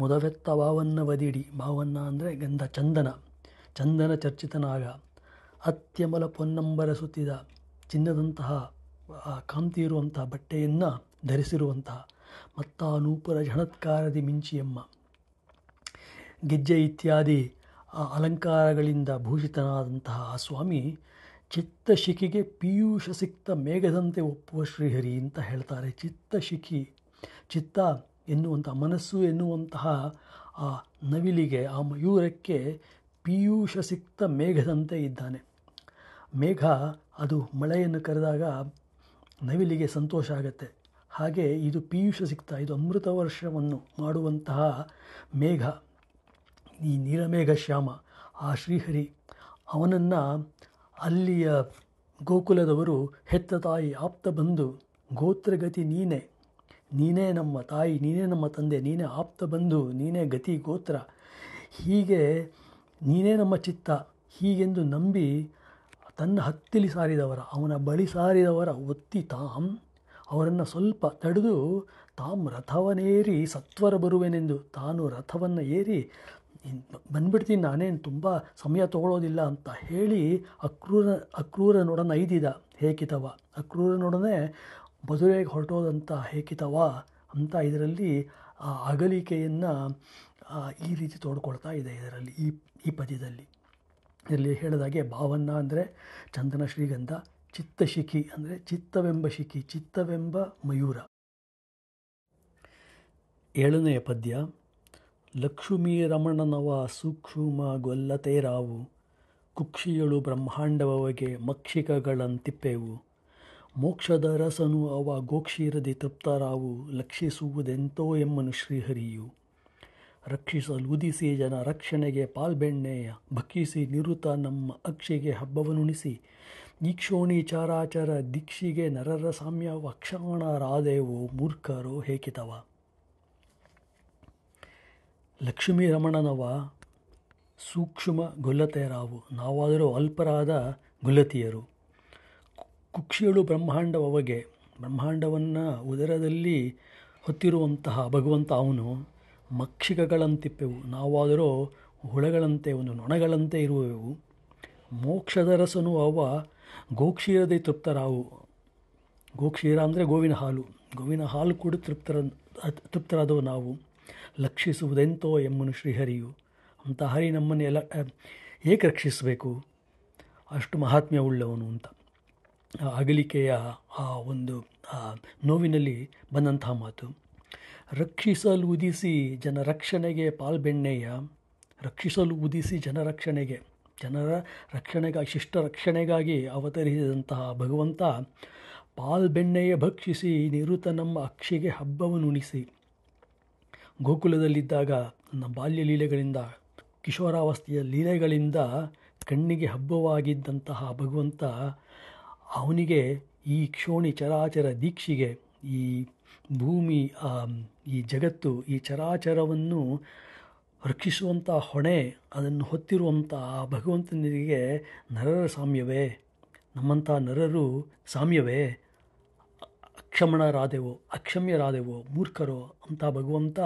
A: ಮುದವೆತ್ತ ಭಾವನ್ನ ವದಿಡಿ ಭಾವನ್ನ ಅಂದರೆ ಗಂಧ ಚಂದನ ಚಂದನ ಚರ್ಚಿತನಾಗ ಅತ್ಯಮಲ ಪೊನ್ನಂಬರ ಸುತ್ತಿದ ಚಿನ್ನದಂತಹ ಕಾಂತಿ ಇರುವಂಥ ಬಟ್ಟೆಯನ್ನು ಧರಿಸಿರುವಂತಹ ಮತ್ತ ನೂಪುರ ಝಣತ್ಕಾರದಿ ಮಿಂಚಿಯಮ್ಮ ಗೆಜ್ಜೆ ಇತ್ಯಾದಿ ಅಲಂಕಾರಗಳಿಂದ ಭೂಷಿತನಾದಂತಹ ಆ ಸ್ವಾಮಿ ಚಿತ್ತಶಿಖಿಗೆ ಪೀಯೂಷ ಸಿಕ್ತ ಮೇಘದಂತೆ ಒಪ್ಪುವ ಶ್ರೀಹರಿ ಅಂತ ಹೇಳ್ತಾರೆ ಚಿತ್ತಶಿಖಿ ಚಿತ್ತ ಎನ್ನುವಂಥ ಮನಸ್ಸು ಎನ್ನುವಂತಹ ಆ ನವಿಲಿಗೆ ಆ ಮಯೂರಕ್ಕೆ ಪೀಯೂಷ ಸಿಕ್ತ ಮೇಘದಂತೆ ಇದ್ದಾನೆ ಮೇಘ ಅದು ಮಳೆಯನ್ನು ಕರೆದಾಗ ನವಿಲಿಗೆ ಸಂತೋಷ ಆಗತ್ತೆ ಹಾಗೆ ಇದು ಪೀಯುಷ ಸಿಗ್ತಾ ಇದು ಅಮೃತ ವರ್ಷವನ್ನು ಮಾಡುವಂತಹ ಮೇಘ ಈ ನೀರಮೇಘ ಶ್ಯಾಮ ಆ ಶ್ರೀಹರಿ ಅವನನ್ನು ಅಲ್ಲಿಯ ಗೋಕುಲದವರು ಹೆತ್ತ ತಾಯಿ ಆಪ್ತ ಬಂಧು ಗೋತ್ರಗತಿ ನೀನೇ ನೀನೇ ನಮ್ಮ ತಾಯಿ ನೀನೇ ನಮ್ಮ ತಂದೆ ನೀನೇ ಆಪ್ತ ಬಂಧು ನೀನೇ ಗತಿ ಗೋತ್ರ ಹೀಗೆ ನೀನೇ ನಮ್ಮ ಚಿತ್ತ ಹೀಗೆಂದು ನಂಬಿ ತನ್ನ ಹತ್ತಿಲಿ ಸಾರಿದವರ ಅವನ ಬಳಿ ಸಾರಿದವರ ಒತ್ತಿ ತಾಂ ಅವರನ್ನು ಸ್ವಲ್ಪ ತಡೆದು ತಾಮ್ ರಥವನೇರಿ ಸತ್ವರ ಬರುವೆನೆಂದು ತಾನು ರಥವನ್ನು ಏರಿ ಬಂದ್ಬಿಡ್ತೀನಿ ನಾನೇನು ತುಂಬ ಸಮಯ ತಗೊಳ್ಳೋದಿಲ್ಲ ಅಂತ ಹೇಳಿ ಅಕ್ರೂರ ಅಕ್ರೂರನೊಡನೆ ಐದಿದ ಹೇಕಿತವ ಅಕ್ರೂರನೊಡನೆ ಬದುರೆಗೆ ಹೊರಟೋದಂತ ಹೇಕಿತವ ಅಂತ ಇದರಲ್ಲಿ ಆ ಅಗಲಿಕೆಯನ್ನು ಈ ರೀತಿ ತೋಡ್ಕೊಳ್ತಾ ಇದೆ ಇದರಲ್ಲಿ ಈ ಈ ಪದ್ಯದಲ್ಲಿ ಇಲ್ಲಿ ಹೇಳಿದಾಗೆ ಭಾವನ್ನ ಅಂದರೆ ಚಂದನ ಶ್ರೀಗಂಧ ಚಿತ್ತಶಿಖಿ ಅಂದರೆ ಚಿತ್ತವೆಂಬ ಶಿಖಿ ಚಿತ್ತವೆಂಬ ಮಯೂರ ಏಳನೆಯ ಪದ್ಯ ಲಕ್ಷ್ಮೀ ರಮಣನವ ಸೂಕ್ಷ್ಮ ಗೊಲ್ಲತೆ ರಾವು ಕುಕ್ಷಿಯಳು ಬ್ರಹ್ಮಾಂಡವಗೆ ಮಕ್ಷಿಕಗಳಂತಿಪ್ಪೆವು ಮೋಕ್ಷದ ರಸನು ಅವ ಗೋಕ್ಷೀರದಿ ತೃಪ್ತರಾವು ಲಕ್ಷಿಸುವುದೆಂತೋ ಎಮ್ಮನು ಶ್ರೀಹರಿಯು ರಕ್ಷಿಸಲು ಉದಿಸಿ ಜನ ರಕ್ಷಣೆಗೆ ಪಾಲ್ಬೆಣ್ಣೆಯ ಭಕ್ಷಿಸಿ ನಿರುತ ನಮ್ಮ ಅಕ್ಷಿಗೆ ಹಬ್ಬವನ್ನುಣಿಸಿ ಈಕ್ಷೋಣಿ ಚಾರಾಚಾರ ದೀಕ್ಷಿಗೆ ನರರ ಸಾಮ್ಯ ವಕ್ಷಾಣರಾದೇವೋ ಮೂರ್ಖರೋ ಹೇಕಿತವ ಲಕ್ಷ್ಮೀ ರಮಣನವ ಸೂಕ್ಷ್ಮ ಗೊಲ್ಲತೆಯರಾವು ನಾವಾದರೂ ಅಲ್ಪರಾದ ಗುಲತಿಯರು ಕುಕ್ಷಿಯಳು ಬ್ರಹ್ಮಾಂಡವಗೆ ಬ್ರಹ್ಮಾಂಡವನ್ನು ಉದರದಲ್ಲಿ ಹೊತ್ತಿರುವಂತಹ ಭಗವಂತ ಅವನು ಮಕ್ಷಿಕಗಳಂತಿಪ್ಪೆವು ನಾವಾದರೂ ಹುಳಗಳಂತೆ ಒಂದು ನೊಣಗಳಂತೆ ಇರುವೆವು ರಸನು ಅವ ಗೋಕ್ಷೀರದೇ ತೃಪ್ತರಾವು ಗೋಕ್ಷೀರ ಅಂದರೆ ಗೋವಿನ ಹಾಲು ಗೋವಿನ ಹಾಲು ಕೂಡ ತೃಪ್ತರ ತೃಪ್ತರಾದವು ನಾವು ಲಕ್ಷಿಸುವುದೆಂತೋ ಎಮ್ಮನು ಶ್ರೀಹರಿಯು ಅಂತ ಹರಿ ನಮ್ಮನ್ನು ಎಲ್ಲ ಏಕೆ ರಕ್ಷಿಸಬೇಕು ಅಷ್ಟು ಮಹಾತ್ಮ್ಯ ಉಳ್ಳವನು ಅಂತ ಅಗಲಿಕೆಯ ಆ ಒಂದು ನೋವಿನಲ್ಲಿ ಬಂದಂತಹ ಮಾತು ರಕ್ಷಿಸಲು ಉದಿಸಿ ಜನರಕ್ಷಣೆಗೆ ಪಾಲ್ಬೆಣ್ಣೆಯ ರಕ್ಷಿಸಲು ಉದಿಸಿ ಜನರಕ್ಷಣೆಗೆ ಜನರ ರಕ್ಷಣೆಗಾಗಿ ಶಿಷ್ಟ ರಕ್ಷಣೆಗಾಗಿ ಅವತರಿಸಿದಂತಹ ಭಗವಂತ ಪಾಲ್ಬೆಣ್ಣೆಯ ಭಕ್ಷಿಸಿ ನಿರುತ ನಮ್ಮ ಅಕ್ಷಿಗೆ ಉಣಿಸಿ ಗೋಕುಲದಲ್ಲಿದ್ದಾಗ ನನ್ನ ಬಾಲ್ಯ ಲೀಲೆಗಳಿಂದ ಕಿಶೋರಾವಸ್ಥೆಯ ಲೀಲೆಗಳಿಂದ ಕಣ್ಣಿಗೆ ಹಬ್ಬವಾಗಿದ್ದಂತಹ ಭಗವಂತ ಅವನಿಗೆ ಈ ಕ್ಷೋಣಿ ಚರಾಚರ ದೀಕ್ಷೆಗೆ ಈ ಭೂಮಿ ಈ ಜಗತ್ತು ಈ ಚರಾಚರವನ್ನು ರಕ್ಷಿಸುವಂಥ ಹೊಣೆ ಅದನ್ನು ಹೊತ್ತಿರುವಂಥ ಆ ಭಗವಂತನಿಗೆ ನರರ ಸಾಮ್ಯವೇ ನಮ್ಮಂಥ ನರರು ಸಾಮ್ಯವೇ ಅಕ್ಷಮಣರಾದೆವೋ ಅಕ್ಷಮ್ಯರಾದೆವೋ ಮೂರ್ಖರು ಅಂತ ಭಗವಂತ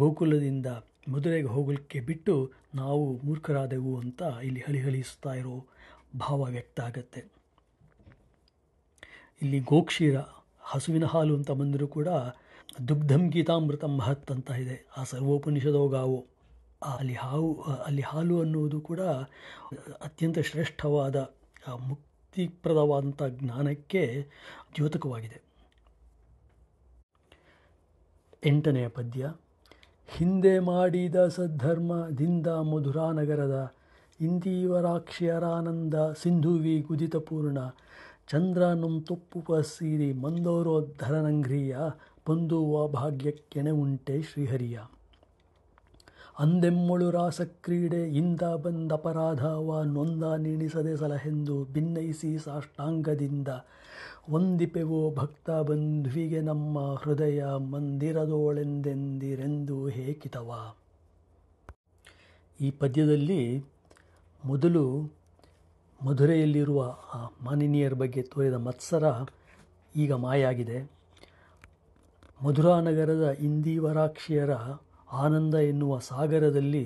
A: ಗೋಕುಲದಿಂದ ಮಧುರೆಗೆ ಹೋಗಲಿಕ್ಕೆ ಬಿಟ್ಟು ನಾವು ಮೂರ್ಖರಾದೆವು ಅಂತ ಇಲ್ಲಿ ಹಳಿಹಳಿಸ್ತಾ ಇರೋ ಭಾವ ವ್ಯಕ್ತ ಆಗತ್ತೆ ಇಲ್ಲಿ ಗೋಕ್ಷೀರ ಹಸುವಿನ ಹಾಲು ಅಂತ ಬಂದರೂ ಕೂಡ ದುಗ್ಧಂ ಗೀತಾಮೃತ ಮಹತ್ ಅಂತ ಇದೆ ಆ ಸರ್ವೋಪನಿಷದೋ ಗಾವೋ ಅಲ್ಲಿ ಹಾವು ಅಲ್ಲಿ ಹಾಲು ಅನ್ನುವುದು ಕೂಡ ಅತ್ಯಂತ ಶ್ರೇಷ್ಠವಾದ ಮುಕ್ತಿಪ್ರದವಾದಂಥ ಜ್ಞಾನಕ್ಕೆ ದ್ಯೋತಕವಾಗಿದೆ ಎಂಟನೆಯ ಪದ್ಯ ಹಿಂದೆ ಮಾಡಿದ ಸದ್ಧರ್ಮದಿಂದ ಮಧುರಾ ನಗರದ ಇಂದೀವರಾಕ್ಷಿಯರಾನಂದ ಸಿಂಧುವಿ ಗುದಿತಪೂರ್ಣ ಚಂದ್ರನಂ ತುಪ್ಪುವ ಮಂದೋರೋ ಧರನಂಗ್ರಿಯ ಬಂಧುವ ಭಾಗ್ಯಕ್ಕೆಣೆ ಉಂಟೆ ಶ್ರೀಹರಿಯ ಅಂದೆಮ್ಮಳು ರಾಸಕ್ರೀಡೆ ಇಂದ ಬಂದ ಅಪರಾಧವ ನೊಂದ ನೀಣಿಸದೆ ಸಲಹೆಂದು ಭಿನ್ನಯಿಸಿ ಸಾಷ್ಟಾಂಗದಿಂದ ಒಂದಿಪೆವೋ ಭಕ್ತ ಬಂಧುವಿಗೆ ನಮ್ಮ ಹೃದಯ ಮಂದಿರದೋಳೆಂದೆಂದಿರೆಂದು ಹೇಕಿತವ ಈ ಪದ್ಯದಲ್ಲಿ ಮೊದಲು ಮಧುರೆಯಲ್ಲಿರುವ ಆ ಮಾನಿನಿಯರ್ ಬಗ್ಗೆ ತೋರಿದ ಮತ್ಸರ ಈಗ ಮಾಯಾಗಿದೆ ಮಧುರಾ ನಗರದ ಇಂದಿವರಾಕ್ಷಿಯರ ಆನಂದ ಎನ್ನುವ ಸಾಗರದಲ್ಲಿ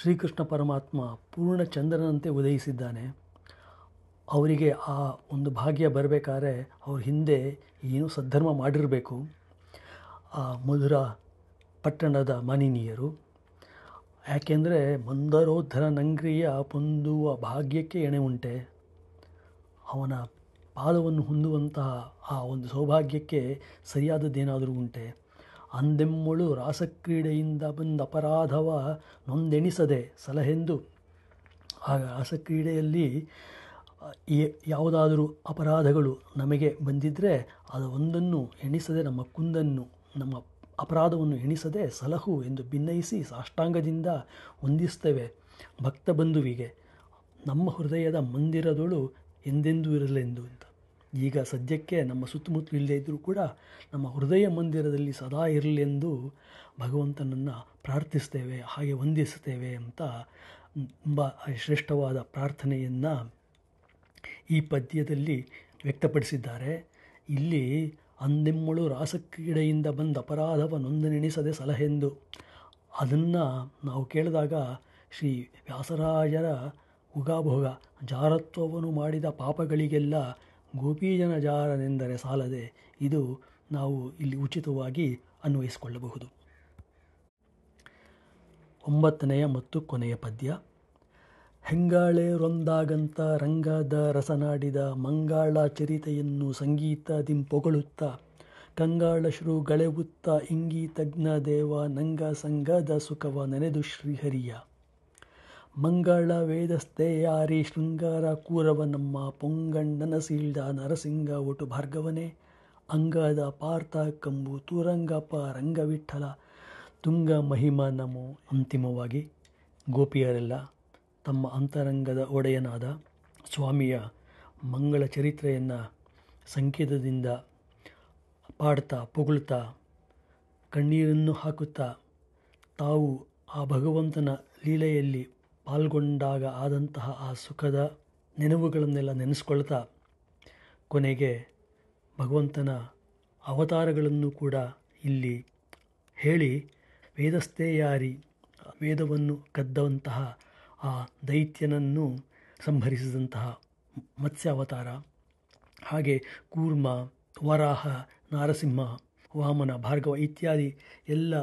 A: ಶ್ರೀಕೃಷ್ಣ ಪರಮಾತ್ಮ ಪೂರ್ಣ ಚಂದ್ರನಂತೆ ಉದಯಿಸಿದ್ದಾನೆ ಅವರಿಗೆ ಆ ಒಂದು ಭಾಗ್ಯ ಬರಬೇಕಾದ್ರೆ ಅವ್ರ ಹಿಂದೆ ಏನು ಸದ್ಧರ್ಮ ಮಾಡಿರಬೇಕು ಆ ಮಧುರ ಪಟ್ಟಣದ ಮಾನಿನಿಯರು ಯಾಕೆಂದರೆ ಮಂದರೋದ್ಧರ ನಂಗ್ರಿಯ ಪೊಂದುವ ಭಾಗ್ಯಕ್ಕೆ ಎಣೆ ಉಂಟೆ ಅವನ ಪಾದವನ್ನು ಹೊಂದುವಂತಹ ಆ ಒಂದು ಸೌಭಾಗ್ಯಕ್ಕೆ ಸರಿಯಾದದ್ದೇನಾದರೂ ಉಂಟೆ ಅಂದೆಮ್ಮಳು ರಾಸಕ್ರೀಡೆಯಿಂದ ಬಂದ ಅಪರಾಧವ ನೊಂದೆಣಿಸದೆ ಸಲಹೆಂದು ಆಗ ರಾಸಕ್ರೀಡೆಯಲ್ಲಿ ಯಾವುದಾದರೂ ಅಪರಾಧಗಳು ನಮಗೆ ಬಂದಿದ್ದರೆ ಒಂದನ್ನು ಎಣಿಸದೆ ನಮ್ಮ ಕುಂದನ್ನು ನಮ್ಮ ಅಪರಾಧವನ್ನು ಎಣಿಸದೆ ಸಲಹು ಎಂದು ಭಿನ್ನಯಿಸಿ ಸಾಷ್ಟಾಂಗದಿಂದ ಹೊಂದಿಸ್ತೇವೆ ಭಕ್ತ ಬಂಧುವಿಗೆ ನಮ್ಮ ಹೃದಯದ ಮಂದಿರದೊಳು ಎಂದೆಂದೂ ಇರಲೆಂದು ಅಂತ ಈಗ ಸದ್ಯಕ್ಕೆ ನಮ್ಮ ಸುತ್ತಮುತ್ತಲು ಇಲ್ಲದೇ ಇದ್ದರೂ ಕೂಡ ನಮ್ಮ ಹೃದಯ ಮಂದಿರದಲ್ಲಿ ಸದಾ ಇರಲೆಂದು ಭಗವಂತನನ್ನು ಪ್ರಾರ್ಥಿಸ್ತೇವೆ ಹಾಗೆ ವಂದಿಸ್ತೇವೆ ಅಂತ ತುಂಬ ಶ್ರೇಷ್ಠವಾದ ಪ್ರಾರ್ಥನೆಯನ್ನು ಈ ಪದ್ಯದಲ್ಲಿ ವ್ಯಕ್ತಪಡಿಸಿದ್ದಾರೆ ಇಲ್ಲಿ ಅಂದೆಮ್ಮಳು ರಾಸಕ್ರೀಡೆಯಿಂದ ಬಂದ ಅಪರಾಧವ ನೊಂದನೆಣಿಸದೆ ಸಲಹೆಂದು ಅದನ್ನು ನಾವು ಕೇಳಿದಾಗ ಶ್ರೀ ವ್ಯಾಸರಾಜರ ಉಗಾಭೋಗ ಜಾರತ್ವವನ್ನು ಮಾಡಿದ ಪಾಪಗಳಿಗೆಲ್ಲ ಗೋಪೀಜನ ಜಾರನೆಂದರೆ ಸಾಲದೆ ಇದು ನಾವು ಇಲ್ಲಿ ಉಚಿತವಾಗಿ ಅನ್ವಯಿಸಿಕೊಳ್ಳಬಹುದು ಒಂಬತ್ತನೆಯ ಮತ್ತು ಕೊನೆಯ ಪದ್ಯ ಹೆಂಗಾಳೆ ರೊಂದಾಗಂತ ರಂಗದ ರಸನಾಡಿದ ಮಂಗಾಳ ಚರಿತೆಯನ್ನು ಸಂಗೀತ ದಿಂಪೊಗಳುತ್ತ ಕಂಗಾಳ ಶ್ರೂ ಗಳೆವುತ್ತ ಇಂಗೀತಜ್ಞ ದೇವ ನಂಗ ಸಂಗದ ಸುಖವ ನೆನೆದು ಶ್ರೀಹರಿಯ ಮಂಗಳ ಯಾರಿ ಶೃಂಗಾರ ಕೂರವ ನಮ್ಮ ಪೊಂಗಣ್ಣನ ಸೀಳ್ದ ನರಸಿಂಗ ಒಟು ಭಾರ್ಗವನೇ ಅಂಗದ ಪಾರ್ಥ ಕಂಬು ತೂರಂಗಪ್ಪ ರಂಗವಿಠಲ ತುಂಗ ಮಹಿಮ ನಮೋ ಅಂತಿಮವಾಗಿ ಗೋಪಿಯರೆಲ್ಲ ತಮ್ಮ ಅಂತರಂಗದ ಒಡೆಯನಾದ ಸ್ವಾಮಿಯ ಮಂಗಳ ಚರಿತ್ರೆಯನ್ನು ಸಂಕೇತದಿಂದ ಪಾಡ್ತಾ ಪೊಗಳ್ತಾ ಕಣ್ಣೀರನ್ನು ಹಾಕುತ್ತಾ ತಾವು ಆ ಭಗವಂತನ ಲೀಲೆಯಲ್ಲಿ ಪಾಲ್ಗೊಂಡಾಗ ಆದಂತಹ ಆ ಸುಖದ ನೆನವುಗಳನ್ನೆಲ್ಲ ನೆನೆಸ್ಕೊಳ್ತಾ ಕೊನೆಗೆ ಭಗವಂತನ ಅವತಾರಗಳನ್ನು ಕೂಡ ಇಲ್ಲಿ ಹೇಳಿ ವೇದಸ್ಥೇಯಾರಿ ವೇದವನ್ನು ಕದ್ದವಂತಹ ಆ ದೈತ್ಯನನ್ನು ಸಂಹರಿಸಿದಂತಹ ಮತ್ಸ್ಯಾವತಾರ ಹಾಗೆ ಕೂರ್ಮ ವರಾಹ ನಾರಸಿಂಹ ವಾಮನ ಭಾರ್ಗವ ಇತ್ಯಾದಿ ಎಲ್ಲ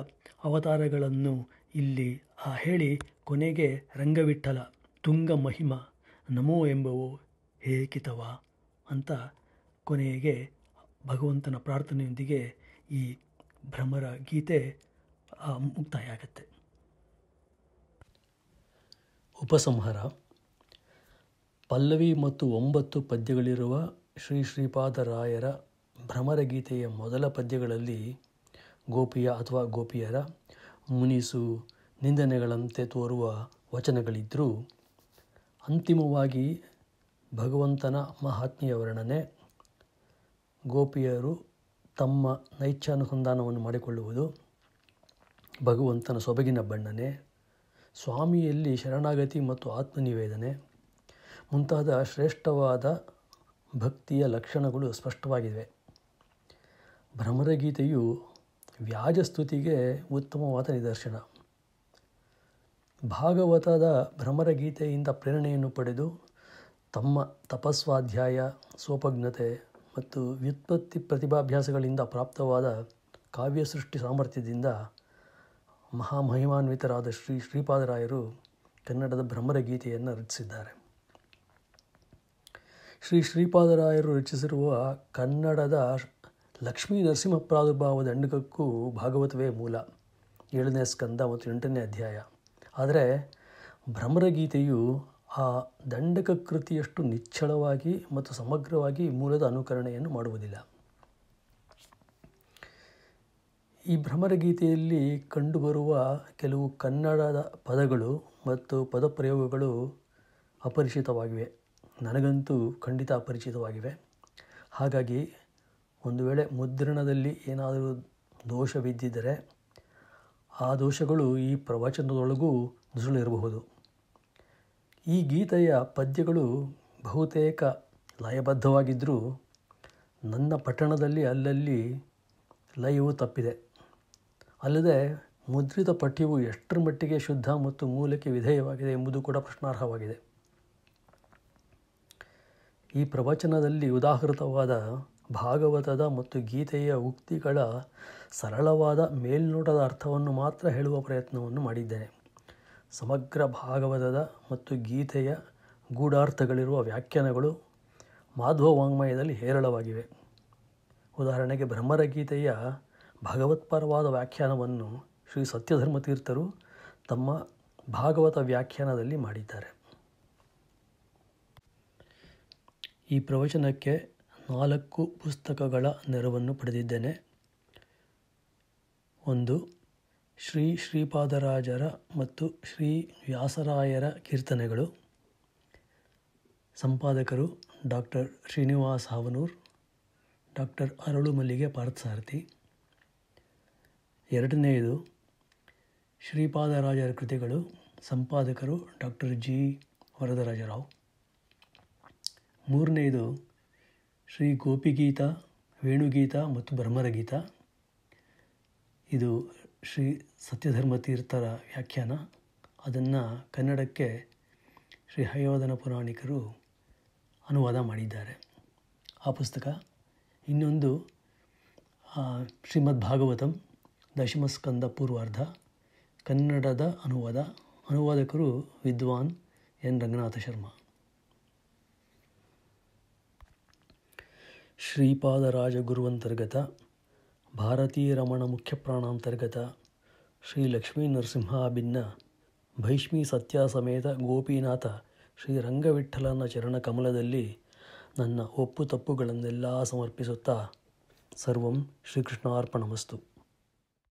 A: ಅವತಾರಗಳನ್ನು ಇಲ್ಲಿ ಆ ಹೇಳಿ ಕೊನೆಗೆ ರಂಗವಿಠಲ ತುಂಗ ಮಹಿಮ ನಮೋ ಎಂಬವು ಹೇಕಿತವ ಅಂತ ಕೊನೆಗೆ ಭಗವಂತನ ಪ್ರಾರ್ಥನೆಯೊಂದಿಗೆ ಈ ಭ್ರಮರ ಗೀತೆ ಮುಕ್ತಾಯ ಆಗತ್ತೆ ಉಪಸಂಹಾರ ಪಲ್ಲವಿ ಮತ್ತು ಒಂಬತ್ತು ಪದ್ಯಗಳಿರುವ ಶ್ರೀ ಶ್ರೀಪಾದರಾಯರ ಭ್ರಮರಗೀತೆಯ ಮೊದಲ ಪದ್ಯಗಳಲ್ಲಿ ಗೋಪಿಯ ಅಥವಾ ಗೋಪಿಯರ ಮುನಿಸು ನಿಂದನೆಗಳಂತೆ ತೋರುವ ವಚನಗಳಿದ್ದರೂ ಅಂತಿಮವಾಗಿ ಭಗವಂತನ ಮಹಾತ್ಮೆಯ ವರ್ಣನೆ ಗೋಪಿಯರು ತಮ್ಮ ನೈಚ್ಛಾನುಸಂಧಾನವನ್ನು ಮಾಡಿಕೊಳ್ಳುವುದು ಭಗವಂತನ ಸೊಬಗಿನ ಬಣ್ಣನೆ ಸ್ವಾಮಿಯಲ್ಲಿ ಶರಣಾಗತಿ ಮತ್ತು ಆತ್ಮನಿವೇದನೆ ಮುಂತಾದ ಶ್ರೇಷ್ಠವಾದ ಭಕ್ತಿಯ ಲಕ್ಷಣಗಳು ಸ್ಪಷ್ಟವಾಗಿವೆ ಭ್ರಮರಗೀತೆಯು ವ್ಯಾಜಸ್ತುತಿಗೆ ಉತ್ತಮವಾದ ನಿದರ್ಶನ ಭಾಗವತದ ಭ್ರಮರಗೀತೆಯಿಂದ ಪ್ರೇರಣೆಯನ್ನು ಪಡೆದು ತಮ್ಮ ತಪಸ್ವಾಧ್ಯಾಯ ಸೋಪಜ್ಞತೆ ಮತ್ತು ವ್ಯುತ್ಪತ್ತಿ ಪ್ರತಿಭಾಭ್ಯಾಸಗಳಿಂದ ಪ್ರಾಪ್ತವಾದ ಕಾವ್ಯ ಸೃಷ್ಟಿ ಸಾಮರ್ಥ್ಯದಿಂದ ಮಹಾಮಹಿಮಾನ್ವಿತರಾದ ಶ್ರೀ ಶ್ರೀಪಾದರಾಯರು ಕನ್ನಡದ ಭ್ರಮರ ಗೀತೆಯನ್ನು ರಚಿಸಿದ್ದಾರೆ ಶ್ರೀ ಶ್ರೀಪಾದರಾಯರು ರಚಿಸಿರುವ ಕನ್ನಡದ ಲಕ್ಷ್ಮೀ ನರಸಿಂಹ ಪ್ರಾದುರ್ಭಾವ ದಂಡಕಕ್ಕೂ ಭಾಗವತವೇ ಮೂಲ ಏಳನೇ ಸ್ಕಂದ ಮತ್ತು ಎಂಟನೇ ಅಧ್ಯಾಯ ಆದರೆ ಭ್ರಮರಗೀತೆಯು ಆ ದಂಡಕ ಕೃತಿಯಷ್ಟು ನಿಚ್ಚಳವಾಗಿ ಮತ್ತು ಸಮಗ್ರವಾಗಿ ಮೂಲದ ಅನುಕರಣೆಯನ್ನು ಮಾಡುವುದಿಲ್ಲ ಈ ಭ್ರಮರಗೀತೆಯಲ್ಲಿ ಕಂಡುಬರುವ ಕೆಲವು ಕನ್ನಡದ ಪದಗಳು ಮತ್ತು ಪದಪ್ರಯೋಗಗಳು ಅಪರಿಚಿತವಾಗಿವೆ ನನಗಂತೂ ಖಂಡಿತ ಅಪರಿಚಿತವಾಗಿವೆ ಹಾಗಾಗಿ ಒಂದು ವೇಳೆ ಮುದ್ರಣದಲ್ಲಿ ಏನಾದರೂ ದೋಷವಿದ್ದಿದ್ದರೆ ಆ ದೋಷಗಳು ಈ ಪ್ರವಚನದೊಳಗೂ ನುಸುಳಿರಬಹುದು ಈ ಗೀತೆಯ ಪದ್ಯಗಳು ಬಹುತೇಕ ಲಯಬದ್ಧವಾಗಿದ್ದರೂ ನನ್ನ ಪಠಣದಲ್ಲಿ ಅಲ್ಲಲ್ಲಿ ಲಯವು ತಪ್ಪಿದೆ ಅಲ್ಲದೆ ಮುದ್ರಿತ ಪಠ್ಯವು ಎಷ್ಟರ ಮಟ್ಟಿಗೆ ಶುದ್ಧ ಮತ್ತು ಮೂಲಕ್ಕೆ ವಿಧೇಯವಾಗಿದೆ ಎಂಬುದು ಕೂಡ ಪ್ರಶ್ನಾರ್ಹವಾಗಿದೆ ಈ ಪ್ರವಚನದಲ್ಲಿ ಉದಾಹೃತವಾದ ಭಾಗವತದ ಮತ್ತು ಗೀತೆಯ ಉಕ್ತಿಗಳ ಸರಳವಾದ ಮೇಲ್ನೋಟದ ಅರ್ಥವನ್ನು ಮಾತ್ರ ಹೇಳುವ ಪ್ರಯತ್ನವನ್ನು ಮಾಡಿದ್ದೇನೆ ಸಮಗ್ರ ಭಾಗವತದ ಮತ್ತು ಗೀತೆಯ ಗೂಢಾರ್ಥಗಳಿರುವ ವ್ಯಾಖ್ಯಾನಗಳು ಮಾಧ್ವ ವಾಂಗ್ಮಯದಲ್ಲಿ ಹೇರಳವಾಗಿವೆ ಉದಾಹರಣೆಗೆ ಭ್ರಮರ ಗೀತೆಯ ಭಗವತ್ಪರವಾದ ವ್ಯಾಖ್ಯಾನವನ್ನು ಶ್ರೀ ಸತ್ಯಧರ್ಮತೀರ್ಥರು ತಮ್ಮ ಭಾಗವತ ವ್ಯಾಖ್ಯಾನದಲ್ಲಿ ಮಾಡಿದ್ದಾರೆ ಈ ಪ್ರವಚನಕ್ಕೆ ನಾಲ್ಕು ಪುಸ್ತಕಗಳ ನೆರವನ್ನು ಪಡೆದಿದ್ದೇನೆ ಒಂದು ಶ್ರೀ ಶ್ರೀಪಾದರಾಜರ ಮತ್ತು ಶ್ರೀ ವ್ಯಾಸರಾಯರ ಕೀರ್ತನೆಗಳು ಸಂಪಾದಕರು ಡಾಕ್ಟರ್ ಶ್ರೀನಿವಾಸ್ ಹಾವನೂರ್ ಡಾಕ್ಟರ್ ಅರಳುಮಲ್ಲಿಗೆ ಪಾರ್ಥಸಾರಥಿ ಎರಡನೆಯದು ಶ್ರೀಪಾದರಾಜರ ಕೃತಿಗಳು ಸಂಪಾದಕರು ಡಾಕ್ಟರ್ ಜಿ ವರದರಾಜರಾವ್ ಮೂರನೆಯದು ಶ್ರೀ ಗೋಪಿಗೀತ ವೇಣುಗೀತ ಮತ್ತು ಭ್ರಮರಗೀತ ಇದು ಶ್ರೀ ಸತ್ಯಧರ್ಮ ತೀರ್ಥರ ವ್ಯಾಖ್ಯಾನ ಅದನ್ನು ಕನ್ನಡಕ್ಕೆ ಶ್ರೀ ಹಯೋಧನ ಪುರಾಣಿಕರು ಅನುವಾದ ಮಾಡಿದ್ದಾರೆ ಆ ಪುಸ್ತಕ ಇನ್ನೊಂದು ಶ್ರೀಮದ್ ಭಾಗವತಂ ದಶಮಸ್ಕಂದ ಪೂರ್ವಾರ್ಧ ಕನ್ನಡದ ಅನುವಾದ ಅನುವಾದಕರು ವಿದ್ವಾನ್ ಎನ್ ರಂಗನಾಥ ಶರ್ಮ ಶ್ರೀಪಾದರಾಜಗುರುವಂತರ್ಗತ ಭಾರತೀರಮಣ ಮುಖ್ಯಪ್ರಾಣಾಂತರ್ಗತ ಶ್ರೀ ಲಕ್ಷ್ಮೀ ನರಸಿಂಹಾಭಿನ್ನ ಭೈಷ್ಮೀ ಸತ್ಯಾಸಮೇತ ಸಮೇತ ಗೋಪಿನಾಥ ಶ್ರೀ ರಂಗವಿಠಲನ ಕಮಲದಲ್ಲಿ ನನ್ನ ಒಪ್ಪು ತಪ್ಪುಗಳನ್ನೆಲ್ಲ ಸಮರ್ಪಿಸುತ್ತಾ ಸರ್ವಂ ವಸ್ತು